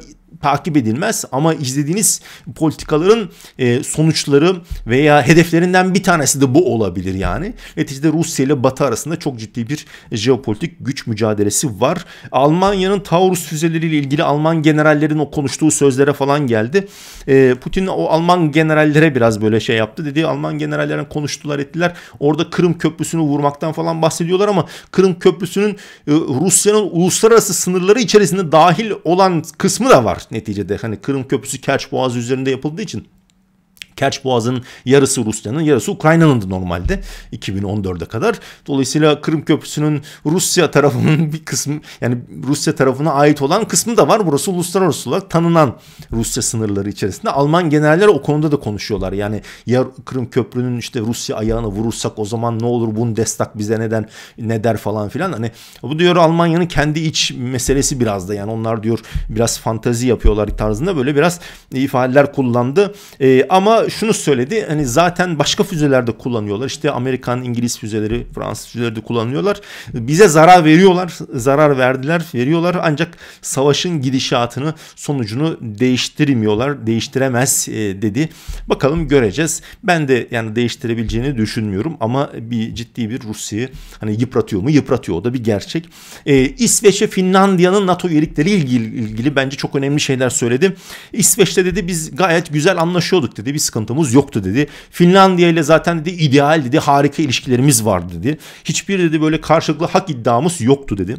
takip edilmez ama izlediğiniz politikaların e, sonuçları veya hedeflerinden bir tanesi de bu olabilir yani. Neticede Rusya ile Batı arasında çok ciddi bir jeopolitik güç mücadelesi var. Almanya'nın Taurus füzeleriyle ilgili Alman generallerin o konuştuğu sözlere falan geldi. E, Putin o Alman generallere biraz böyle şey yaptı dedi. Alman generallerin konuştular ettiler. Orada Kırım Köprüsü'nü vurmaktan falan bahsediyorlar ama Kırım Köprüsü'nün e, Rusya'nın uluslararası sınırları içerisinde dahil olan kısmı da var neticede hani Kırım Köprüsü Kerç Boğazı üzerinde yapıldığı için Kerç Boğazı'nın yarısı Rusya'nın yarısı Ukrayna'nındı normalde 2014'e kadar. Dolayısıyla Kırım Köprüsü'nün Rusya tarafının bir kısmı yani Rusya tarafına ait olan kısmı da var. Burası uluslararası olarak tanınan Rusya sınırları içerisinde. Alman generaller o konuda da konuşuyorlar. Yani ya Kırım Köprü'nün işte Rusya ayağını vurursak o zaman ne olur bunun destak bize neden ne der falan filan. Hani bu diyor Almanya'nın kendi iç meselesi biraz da yani onlar diyor biraz fantazi yapıyorlar tarzında böyle biraz ifadeler kullandı. E, ama şunu söyledi. Hani zaten başka füzelerde kullanıyorlar. İşte Amerikan, İngiliz füzeleri, Fransız füzeleri de kullanıyorlar. Bize zarar veriyorlar. Zarar verdiler, veriyorlar. Ancak savaşın gidişatını, sonucunu değiştirmiyorlar. Değiştiremez e, dedi. Bakalım göreceğiz. Ben de yani değiştirebileceğini düşünmüyorum ama bir ciddi bir Rusya'yı hani yıpratıyor mu? Yıpratıyor. O da bir gerçek. Ee, İsveç Finlandiya'nın NATO üyelikleri ilgili, ilgili bence çok önemli şeyler söyledi. İsveç'te dedi biz gayet güzel anlaşıyorduk dedi. Biz sıkıntımız yoktu dedi. Finlandiya ile zaten dedi ideal dedi harika ilişkilerimiz vardı dedi. Hiçbir dedi böyle karşılıklı hak iddiamız yoktu dedi.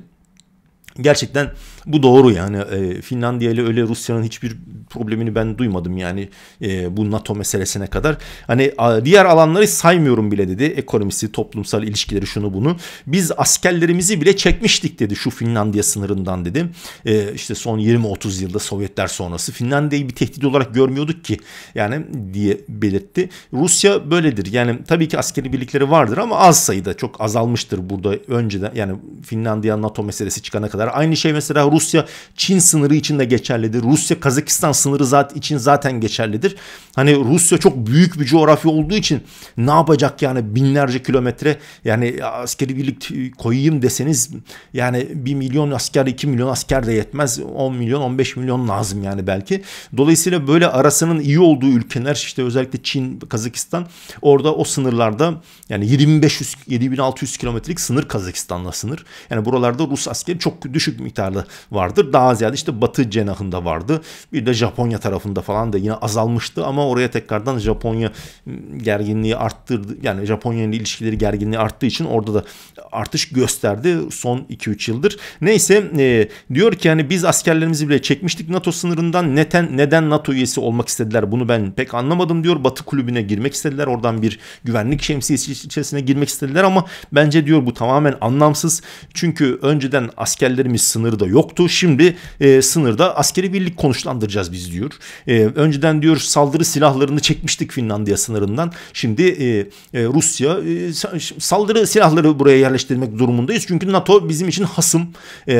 Gerçekten bu doğru yani e, Finlandiya ile öyle Rusya'nın hiçbir problemini ben duymadım yani e, bu NATO meselesine kadar. Hani a, diğer alanları saymıyorum bile dedi ekonomisi, toplumsal ilişkileri şunu bunu. Biz askerlerimizi bile çekmiştik dedi şu Finlandiya sınırından dedi. E, işte son 20-30 yılda Sovyetler sonrası Finlandiya'yı bir tehdit olarak görmüyorduk ki yani diye belirtti. Rusya böyledir yani tabii ki askeri birlikleri vardır ama az sayıda çok azalmıştır burada önceden yani Finlandiya NATO meselesi çıkana kadar. Aynı şey mesela Rusya Çin sınırı için de geçerlidir. Rusya Kazakistan sınırı zaten için zaten geçerlidir. Hani Rusya çok büyük bir coğrafya olduğu için ne yapacak yani binlerce kilometre yani askeri birlik koyayım deseniz yani 1 milyon asker 2 milyon asker de yetmez. 10 milyon 15 milyon lazım yani belki. Dolayısıyla böyle arasının iyi olduğu ülkeler işte özellikle Çin, Kazakistan orada o sınırlarda yani 7500 7600 kilometrelik sınır Kazakistan'la sınır. Yani buralarda Rus askeri çok düşük miktarda vardır. Daha ziyade işte batı cenahında vardı. Bir de Japonya tarafında falan da yine azalmıştı ama oraya tekrardan Japonya ıı, gerginliği arttırdı. Yani Japonya ile ilişkileri gerginliği arttığı için orada da artış gösterdi son 2-3 yıldır. Neyse e, diyor ki yani biz askerlerimizi bile çekmiştik NATO sınırından. Neden, neden NATO üyesi olmak istediler bunu ben pek anlamadım diyor. Batı kulübüne girmek istediler. Oradan bir güvenlik şemsiyesi içerisine girmek istediler ama bence diyor bu tamamen anlamsız. Çünkü önceden askerlerimiz sınırda yok yoktu. Şimdi e, sınırda askeri birlik konuşlandıracağız biz diyor. E, önceden diyor saldırı silahlarını çekmiştik Finlandiya sınırından. Şimdi e, e, Rusya e, saldırı silahları buraya yerleştirmek durumundayız. Çünkü NATO bizim için hasım. E,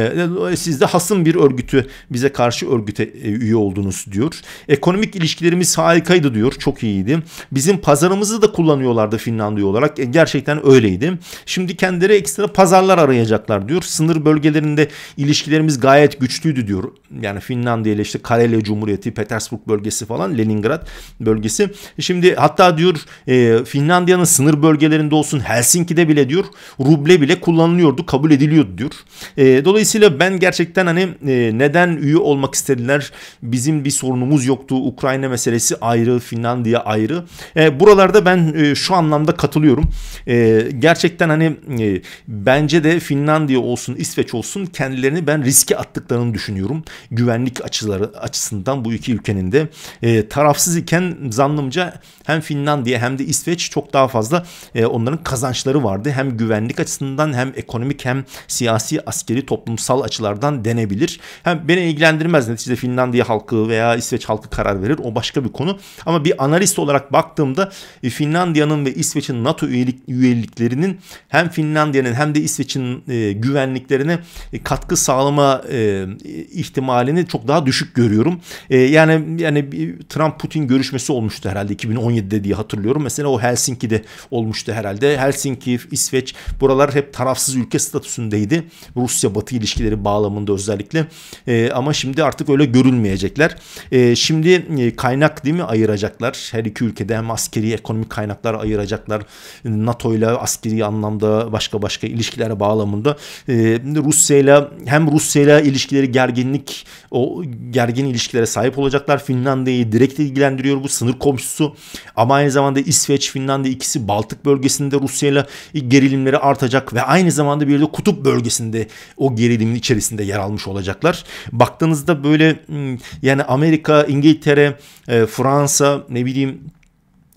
e, siz de hasım bir örgütü bize karşı örgüte e, üye oldunuz diyor. Ekonomik ilişkilerimiz harikaydı diyor. Çok iyiydi. Bizim pazarımızı da kullanıyorlardı Finlandiya olarak. E, gerçekten öyleydi. Şimdi kendileri ekstra pazarlar arayacaklar diyor. Sınır bölgelerinde ilişkilerimiz gayet güçlüydü diyor. Yani Finlandiya ile işte Karelya Cumhuriyeti, Petersburg bölgesi falan, Leningrad bölgesi. Şimdi hatta diyor e, Finlandiya'nın sınır bölgelerinde olsun Helsinki'de bile diyor ruble bile kullanılıyordu, kabul ediliyordu diyor. E, dolayısıyla ben gerçekten hani e, neden üye olmak istediler? Bizim bir sorunumuz yoktu. Ukrayna meselesi ayrı, Finlandiya ayrı. E, buralarda ben e, şu anlamda katılıyorum. E, gerçekten hani e, bence de Finlandiya olsun, İsveç olsun kendilerini ben risk riske attıklarını düşünüyorum. Güvenlik açıları açısından bu iki ülkenin de e, tarafsız iken zannımca hem Finlandiya hem de İsveç çok daha fazla e, onların kazançları vardı. Hem güvenlik açısından hem ekonomik hem siyasi askeri toplumsal açılardan denebilir. Hem beni ilgilendirmez neticede Finlandiya halkı veya İsveç halkı karar verir o başka bir konu. Ama bir analist olarak baktığımda e, Finlandiya'nın ve İsveç'in NATO üyelik, üyeliklerinin hem Finlandiya'nın hem de İsveç'in e, güvenliklerine e, katkı sağlama olma e, ihtimalini çok daha düşük görüyorum. E, yani yani Trump Putin görüşmesi olmuştu herhalde 2017'de diye hatırlıyorum. Mesela o Helsinki'de olmuştu herhalde. Helsinki, İsveç buralar hep tarafsız ülke statüsündeydi. Rusya Batı ilişkileri bağlamında özellikle. E, ama şimdi artık öyle görülmeyecekler. E, şimdi e, kaynak değil mi ayıracaklar. Her iki ülkede hem askeri ekonomik kaynaklar ayıracaklar. NATO ile askeri anlamda başka başka ilişkilere bağlamında e, Rusya ile hem Rusya Finlandiya ilişkileri gerginlik, o gergin ilişkilere sahip olacaklar. Finlandiya'yı direkt ilgilendiriyor bu sınır komşusu. Ama aynı zamanda İsveç, Finlandiya ikisi Baltık bölgesinde Rusya ile gerilimleri artacak ve aynı zamanda bir de kutup bölgesinde o gerilimin içerisinde yer almış olacaklar. Baktığınızda böyle hmm, yani Amerika, İngiltere, e, Fransa ne bileyim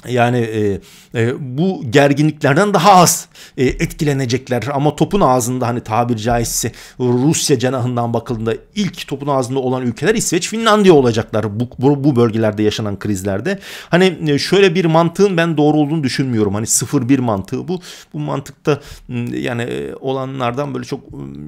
yani e, e, bu gerginliklerden daha az e, etkilenecekler ama topun ağzında hani tabir caizse Rusya cenahından bakıldığında ilk topun ağzında olan ülkeler İsveç, Finlandiya olacaklar bu, bu, bu bölgelerde yaşanan krizlerde. Hani e, şöyle bir mantığın ben doğru olduğunu düşünmüyorum. Hani sıfır bir mantığı bu. Bu mantıkta yani e, olanlardan böyle çok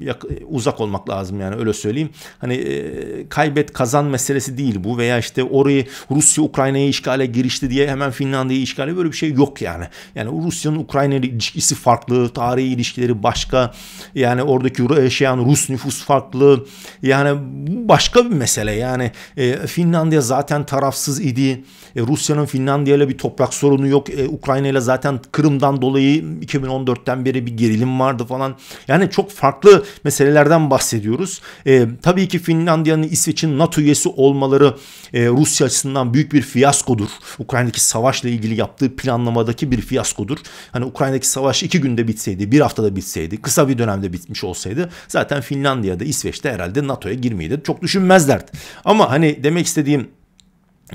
e, uzak olmak lazım yani öyle söyleyeyim. Hani e, kaybet kazan meselesi değil bu veya işte orayı Rusya Ukrayna'ya işgale girişti diye hemen Finlandiya Finlandiya'yı işgali böyle bir şey yok yani. Yani Rusya'nın Ukrayna ilişkisi farklı, tarihi ilişkileri başka. Yani oradaki e, yaşayan şey, Rus nüfus farklı. Yani başka bir mesele. Yani e, Finlandiya zaten tarafsız idi. E, Rusya'nın Finlandiya ile bir toprak sorunu yok. E, Ukrayna ile zaten Kırım'dan dolayı 2014'ten beri bir gerilim vardı falan. Yani çok farklı meselelerden bahsediyoruz. E, tabii ki Finlandiya'nın İsveç'in NATO üyesi olmaları e, Rusya açısından büyük bir fiyaskodur. Ukrayna'daki savaşla ilgili yaptığı planlamadaki bir fiyaskodur. Hani Ukrayna'daki savaş iki günde bitseydi, bir haftada bitseydi, kısa bir dönemde bitmiş olsaydı zaten Finlandiya'da, İsveç'te herhalde NATO'ya girmeyi de çok düşünmezlerdi. Ama hani demek istediğim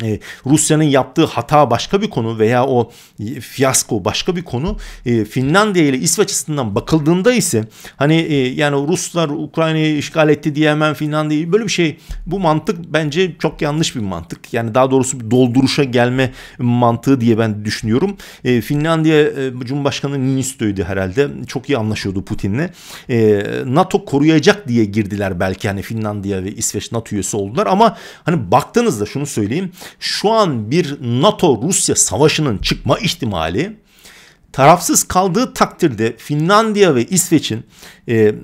e, Rusya'nın yaptığı hata başka bir konu veya o fiyasko başka bir konu. E, Finlandiya ile İsveç açısından bakıldığında ise hani e, yani Ruslar Ukrayna'yı işgal etti diye hemen Finlandiya'yı böyle bir şey bu mantık bence çok yanlış bir mantık. Yani daha doğrusu bir dolduruşa gelme mantığı diye ben düşünüyorum. E, Finlandiya e, Cumhurbaşkanı Niinistö'ydü herhalde. Çok iyi anlaşıyordu Putin'le. E, NATO koruyacak diye girdiler belki hani Finlandiya ve İsveç NATO üyesi oldular ama hani baktığınızda şunu söyleyeyim şu an bir NATO-Rusya savaşının çıkma ihtimali tarafsız kaldığı takdirde Finlandiya ve İsveç'in e, e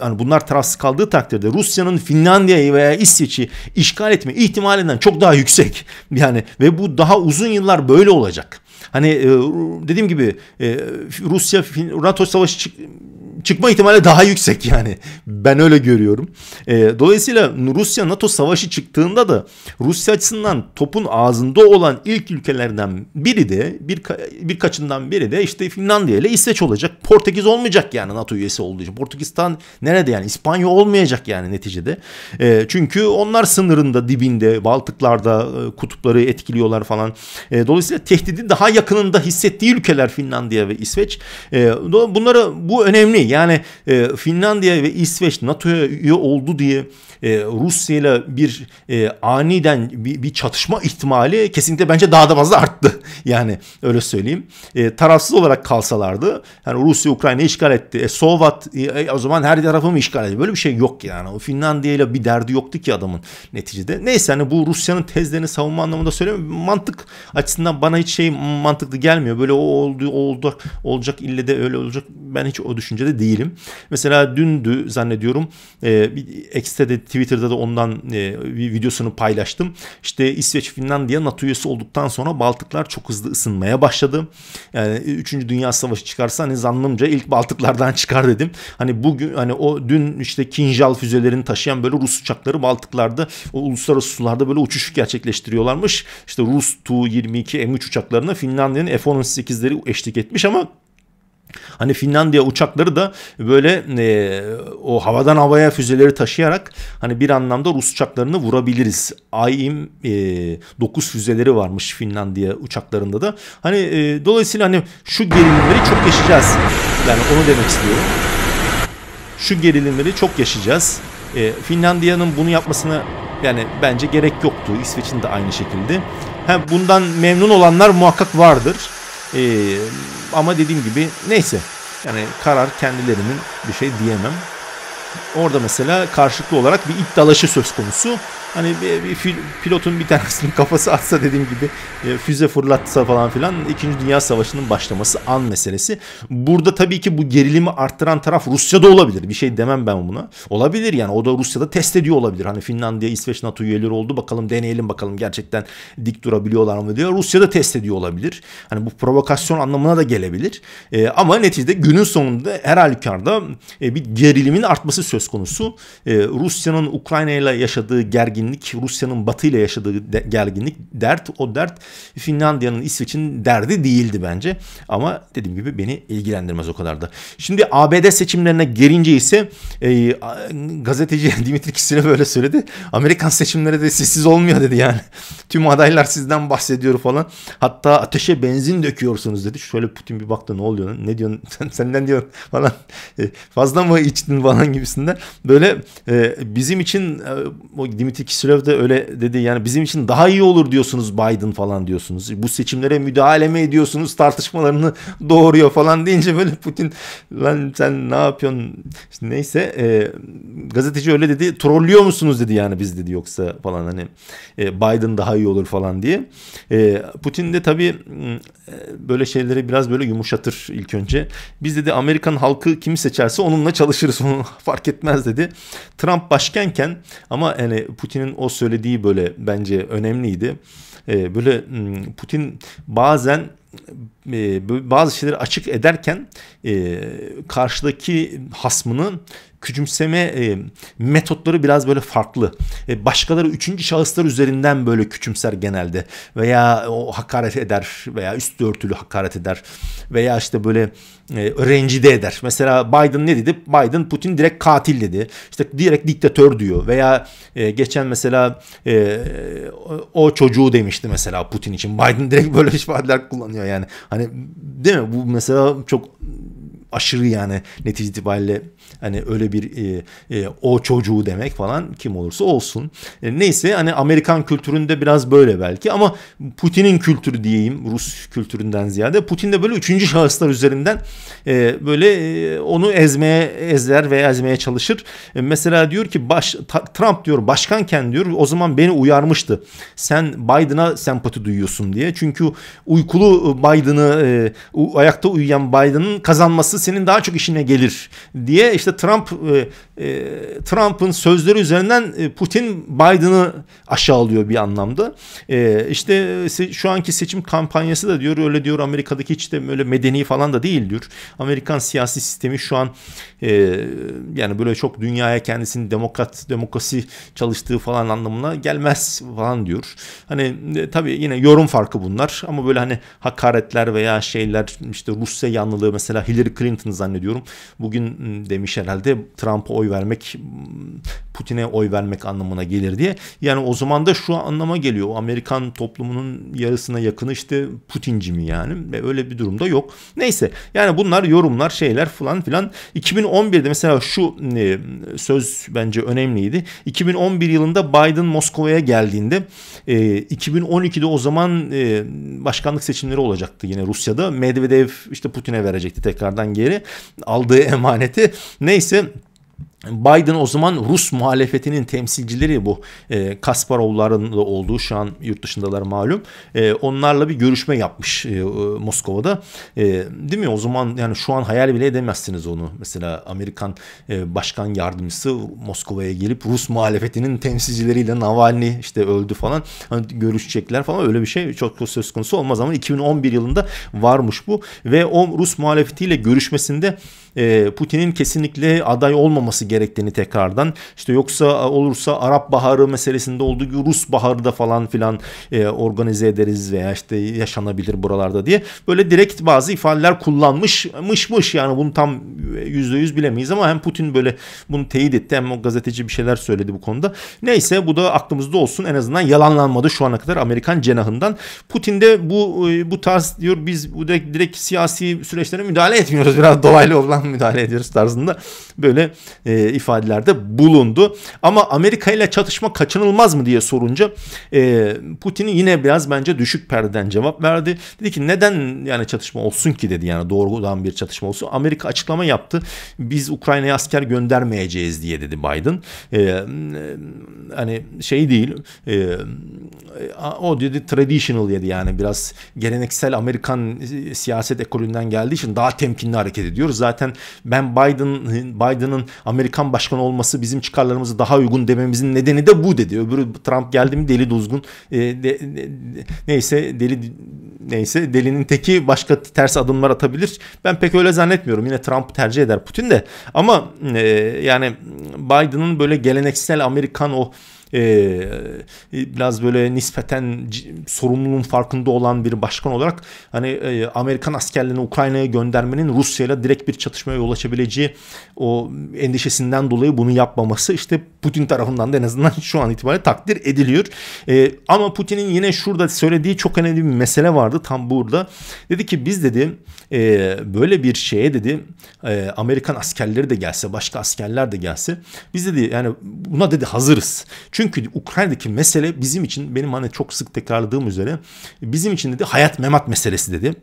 hani bunlar tarafsız kaldığı takdirde Rusya'nın Finlandiya'yı veya İsveç'i işgal etme ihtimalinden çok daha yüksek. [LAUGHS] Yani ve bu daha uzun yıllar böyle olacak. Hani e, dediğim gibi e, Rusya NATO savaşı çıkma ihtimali daha yüksek [LAUGHS] yani. Ben öyle görüyorum. E, dolayısıyla Rusya NATO savaşı çıktığında da Rusya açısından topun ağzında olan ilk ülkelerden biri de bir birkaçından biri de işte Finlandiya ile İsveç olacak. Portekiz olmayacak yani NATO üyesi olduğu için. Portekistan nerede yani İspanya olmayacak yani neticede. E, çünkü onlar sınırında dibinde Baltıklarda e, kutupları etkiliyorlar falan. E, dolayısıyla tehdidi daha yakınında hissettiği ülkeler Finlandiya ve İsveç. E, bunlara bu önemli şey, yani e, Finlandiya ve İsveç NATO'ya üye oldu diye e, Rusya ile bir e, aniden bir, bir çatışma ihtimali kesinlikle bence daha da fazla arttı. [LAUGHS] Yani öyle söyleyeyim. E, tarafsız olarak kalsalardı yani Rusya Ukrayna işgal etti. E, Sovat e, e, o zaman her tarafı mı işgal etti? Böyle bir şey yok yani. O Finlandiya ile bir derdi yoktu ki adamın neticede. Neyse hani bu Rusya'nın tezlerini savunma anlamında söylemiyorum. Mantık açısından bana hiç şey mantıklı gelmiyor. Böyle o oldu, o oldu olacak ille de öyle olacak. Ben hiç o düşüncede değilim. Mesela dündü zannediyorum e, bir X'te Twitter'da da ondan e, bir videosunu paylaştım. İşte İsveç Finlandiya NATO üyesi olduktan sonra Baltıklar çok hızlı ısınmaya başladı. Yani 3. Dünya Savaşı çıkarsa hani zannımca ilk Baltıklardan [LAUGHS] çıkar dedim. Hani bugün hani o dün işte Kinjal füzelerini taşıyan böyle Rus uçakları Baltıklarda o uluslararası sularda böyle uçuş gerçekleştiriyorlarmış. İşte Rus Tu-22 M3 uçaklarını Finlandiya'nın F-18'leri eşlik etmiş ama Hani Finlandiya uçakları da böyle e, o havadan havaya füzeleri taşıyarak hani bir anlamda Rus uçaklarını vurabiliriz. AIM e, füzeleri varmış Finlandiya uçaklarında da. Hani e, dolayısıyla hani şu gerilimleri çok yaşayacağız. Yani onu demek istiyorum. Şu gerilimleri çok yaşayacağız. E, Finlandiya'nın bunu yapmasına yani bence gerek yoktu. İsveç'in de aynı şekilde. Hem bundan memnun olanlar muhakkak vardır. Ee, ama dediğim gibi neyse. Yani karar kendilerinin bir şey diyemem. Orada mesela karşılıklı olarak bir iddialaşı söz konusu. Hani bir, bir pilotun bir tanesinin [LAUGHS] kafası atsa dediğim gibi e, füze fırlatsa falan filan 2. Dünya Savaşı'nın başlaması an meselesi. Burada tabii ki bu gerilimi arttıran taraf Rusya'da olabilir. Bir şey demem ben buna. Olabilir yani o da Rusya'da test ediyor olabilir. Hani Finlandiya, İsveç NATO üyeleri oldu. Bakalım deneyelim bakalım gerçekten dik durabiliyorlar mı diyor. Rusya'da test ediyor olabilir. Hani bu provokasyon anlamına da gelebilir. E, ama neticede günün sonunda her halükarda e, bir gerilimin artması söz konusu. E, Rusya'nın Ukrayna ile yaşadığı gergin gerginlik, Rusya'nın Batı ile yaşadığı de, gerginlik, dert o dert Finlandiya'nın İsveç'in derdi değildi bence. Ama dediğim gibi beni ilgilendirmez o kadar da. Şimdi ABD seçimlerine gelince ise e, gazeteci [LAUGHS] Dimitri Kisine böyle söyledi. Amerikan seçimleri de sessiz olmuyor dedi yani. [LAUGHS] Tüm adaylar sizden bahsediyor falan. Hatta ateşe benzin döküyorsunuz dedi. Şöyle Putin bir baktı ne oluyor ne diyorsun [LAUGHS] sen, senden diyor falan. E, fazla mı içtin falan gibisinden. Böyle e, bizim için e, o Dimitri Kisilöv de öyle dedi yani bizim için daha iyi olur diyorsunuz Biden falan diyorsunuz. Bu seçimlere müdahale mi ediyorsunuz tartışmalarını [LAUGHS] doğuruyor falan deyince böyle Putin lan sen ne yapıyorsun işte neyse e, gazeteci öyle dedi trollüyor musunuz dedi yani biz dedi yoksa falan hani e, Biden daha iyi olur falan diye. E, Putin de tabii e, böyle şeyleri biraz böyle yumuşatır ilk önce. Biz dedi Amerikan halkı kimi seçerse onunla çalışırız onu [LAUGHS] fark etmez dedi. Trump başkenken ama hani Putin'in Putin'in o söylediği böyle bence önemliydi. E, böyle hmm, Putin bazen e, bazı şeyleri açık ederken e, karşıdaki hasmının küçümseme e, metotları biraz böyle farklı. E, başkaları üçüncü şahıslar üzerinden böyle küçümser genelde veya o hakaret eder veya üstü örtülü hakaret eder veya işte böyle e, rencide eder. Mesela Biden ne dedi? Biden Putin direkt katil dedi. İşte direkt diktatör diyor veya e, geçen mesela e, o çocuğu demişti mesela Putin için. Biden direkt böyle [LAUGHS] ifadeler kullanıyor yani. Hani değil mi? Bu mesela çok aşırı yani netice itibariyle Hani öyle bir e, e, o çocuğu demek falan kim olursa olsun. E, neyse hani Amerikan kültüründe biraz böyle belki ama Putin'in kültürü diyeyim Rus kültüründen ziyade Putin de böyle üçüncü şahıslar üzerinden e, böyle e, onu ezmeye ezler veya ezmeye çalışır. E, mesela diyor ki baş, ta, Trump diyor başkanken diyor o zaman beni uyarmıştı. Sen Biden'a sempati duyuyorsun diye. Çünkü uykulu e, Biden'ı e, ayakta uyuyan Biden'ın kazanması senin daha çok işine gelir diye işte işte Trump e, e, Trump'ın sözleri üzerinden e, Putin Biden'ı aşağılıyor bir anlamda. E, işte şu anki seçim kampanyası da diyor öyle diyor Amerika'daki hiç de böyle medeni falan da değil diyor. Amerikan siyasi sistemi şu an e, yani böyle çok dünyaya kendisini demokrat demokrasi çalıştığı falan anlamına gelmez falan diyor. Hani e, tabii yine yorum farkı bunlar ama böyle hani hakaretler veya şeyler işte Rusya yanlılığı mesela Hillary Clinton zannediyorum. Bugün demin demiş herhalde Trump'a oy vermek Putin'e oy vermek anlamına gelir diye. Yani o zaman da şu anlama geliyor. Amerikan toplumunun yarısına yakın işte Putinci mi yani? Ve öyle bir durumda yok. Neyse yani bunlar yorumlar şeyler falan filan. 2011'de mesela şu e, söz bence önemliydi. 2011 yılında Biden Moskova'ya geldiğinde 2012'de e, o zaman e, başkanlık seçimleri olacaktı yine Rusya'da. Medvedev işte Putin'e verecekti tekrardan geri aldığı emaneti. Neyse Biden o zaman Rus muhalefetinin temsilcileri bu e, Kasparovların da olduğu şu an yurt dışındalar malum. E, onlarla bir görüşme yapmış e, e, Moskova'da. E, değil mi? O zaman yani şu an hayal bile edemezsiniz onu. Mesela Amerikan e, başkan yardımcısı Moskova'ya gelip Rus muhalefetinin temsilcileriyle Navalny işte öldü falan hani görüşecekler falan öyle bir şey çok söz konusu olmaz ama 2011 yılında varmış bu ve o Rus muhalefetiyle görüşmesinde ee, Putin'in kesinlikle aday olmaması gerektiğini tekrardan işte yoksa olursa Arap Baharı meselesinde olduğu gibi Rus Baharı da falan filan e, organize ederiz veya işte yaşanabilir buralarda diye böyle direkt bazı ifadeler kullanmışmışmış yani bunu tam %100 e, bilemeyiz ama hem Putin böyle bunu teyit etti hem o gazeteci bir şeyler söyledi bu konuda. Neyse bu da aklımızda olsun en azından yalanlanmadı şu ana kadar Amerikan cenahından. Putin de bu e, bu tarz diyor biz direkt, direkt siyasi süreçlere müdahale etmiyoruz biraz dolaylı olan an [LAUGHS] müdahale ediyoruz tarzında böyle e, ifadelerde bulundu. Ama Amerika ile çatışma kaçınılmaz mı diye sorunca e, Putin yine biraz bence düşük perdeden cevap verdi. Dedi ki neden yani çatışma olsun ki dedi yani doğrudan bir çatışma olsun. Amerika açıklama yaptı. Biz Ukrayna'ya asker göndermeyeceğiz diye dedi Biden. E, hani şey değil e, o dedi traditional dedi yani biraz geleneksel Amerikan siyaset ekolünden geldiği için daha temkinli hareket ediyoruz. Zaten ben Biden Biden'ın Amerikan başkanı olması bizim çıkarlarımızı daha uygun dememizin nedeni de bu dedi. Öbürü Trump geldi mi deli dozgun e, de, de, de, neyse deli neyse delinin teki başka ters adımlar atabilir. Ben pek öyle zannetmiyorum. Yine Trump tercih eder Putin de ama e, yani Biden'ın böyle geleneksel Amerikan o ee, e, biraz böyle nispeten sorumluluğun farkında olan bir başkan olarak hani e, Amerikan askerlerini Ukrayna'ya göndermenin Rusya'yla direkt bir çatışmaya yol açabileceği o endişesinden dolayı bunu yapmaması işte Putin tarafından da en azından şu an itibariyle takdir ediliyor. E, ama Putin'in yine şurada söylediği çok önemli bir mesele vardı tam burada. Dedi ki biz dedi e, böyle bir şeye dedi e, Amerikan askerleri de gelse başka askerler de gelse biz dedi yani buna dedi hazırız. Çünkü Ukrayna'daki mesele bizim için benim hani çok sık tekrarladığım üzere bizim için dedi hayat memat meselesi dedi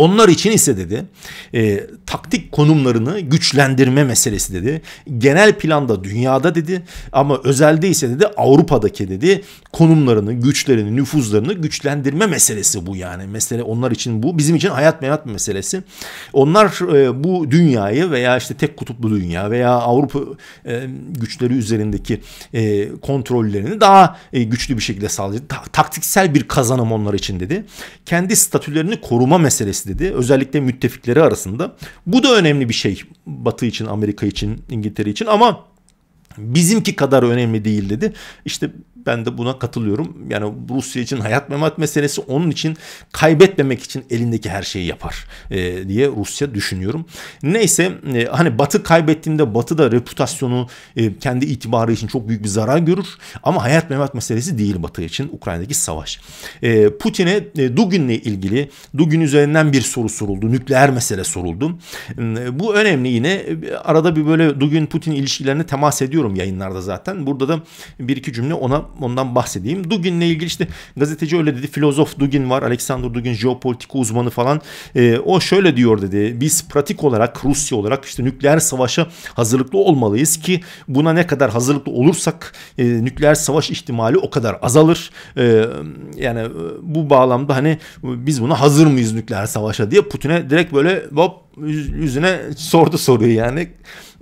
onlar için ise dedi e, taktik konumlarını güçlendirme meselesi dedi. Genel planda dünyada dedi ama özelde ise dedi Avrupa'daki dedi konumlarını, güçlerini, nüfuzlarını güçlendirme meselesi bu yani. Mesele onlar için bu. Bizim için hayat meyat meselesi. Onlar e, bu dünyayı veya işte tek kutuplu dünya veya Avrupa e, güçleri üzerindeki e, kontrollerini daha e, güçlü bir şekilde sağlayacak. Ta, taktiksel bir kazanım onlar için dedi. Kendi statülerini koruma meselesi izledi. Özellikle müttefikleri arasında. Bu da önemli bir şey Batı için, Amerika için, İngiltere için ama bizimki kadar önemli değil dedi. İşte ben de buna katılıyorum. Yani Rusya için hayat memat meselesi onun için kaybetmemek için elindeki her şeyi yapar e, diye Rusya düşünüyorum. Neyse e, hani Batı kaybettiğinde Batı da reputasyonu e, kendi itibarı için çok büyük bir zarar görür. Ama hayat memat meselesi değil Batı için Ukrayna'daki savaş. E, Putin'e e, Dugin'le ilgili Dugin üzerinden bir soru soruldu. Nükleer mesele soruldu. E, bu önemli yine. E, arada bir böyle Dugin-Putin ilişkilerine temas ediyorum yayınlarda zaten. Burada da bir iki cümle ona ondan bahsedeyim. Dugin'le ilgili işte gazeteci öyle dedi. Filozof Dugin var. Alexander Dugin jeopolitika uzmanı falan. E, o şöyle diyor dedi. Biz pratik olarak Rusya olarak işte nükleer savaşa hazırlıklı olmalıyız ki buna ne kadar hazırlıklı olursak e, nükleer savaş ihtimali o kadar azalır. Ee, e, yani bu bağlamda hani biz buna hazır mıyız nükleer savaşa diye Putin'e direkt böyle hop yüzüne sordu soruyu yani.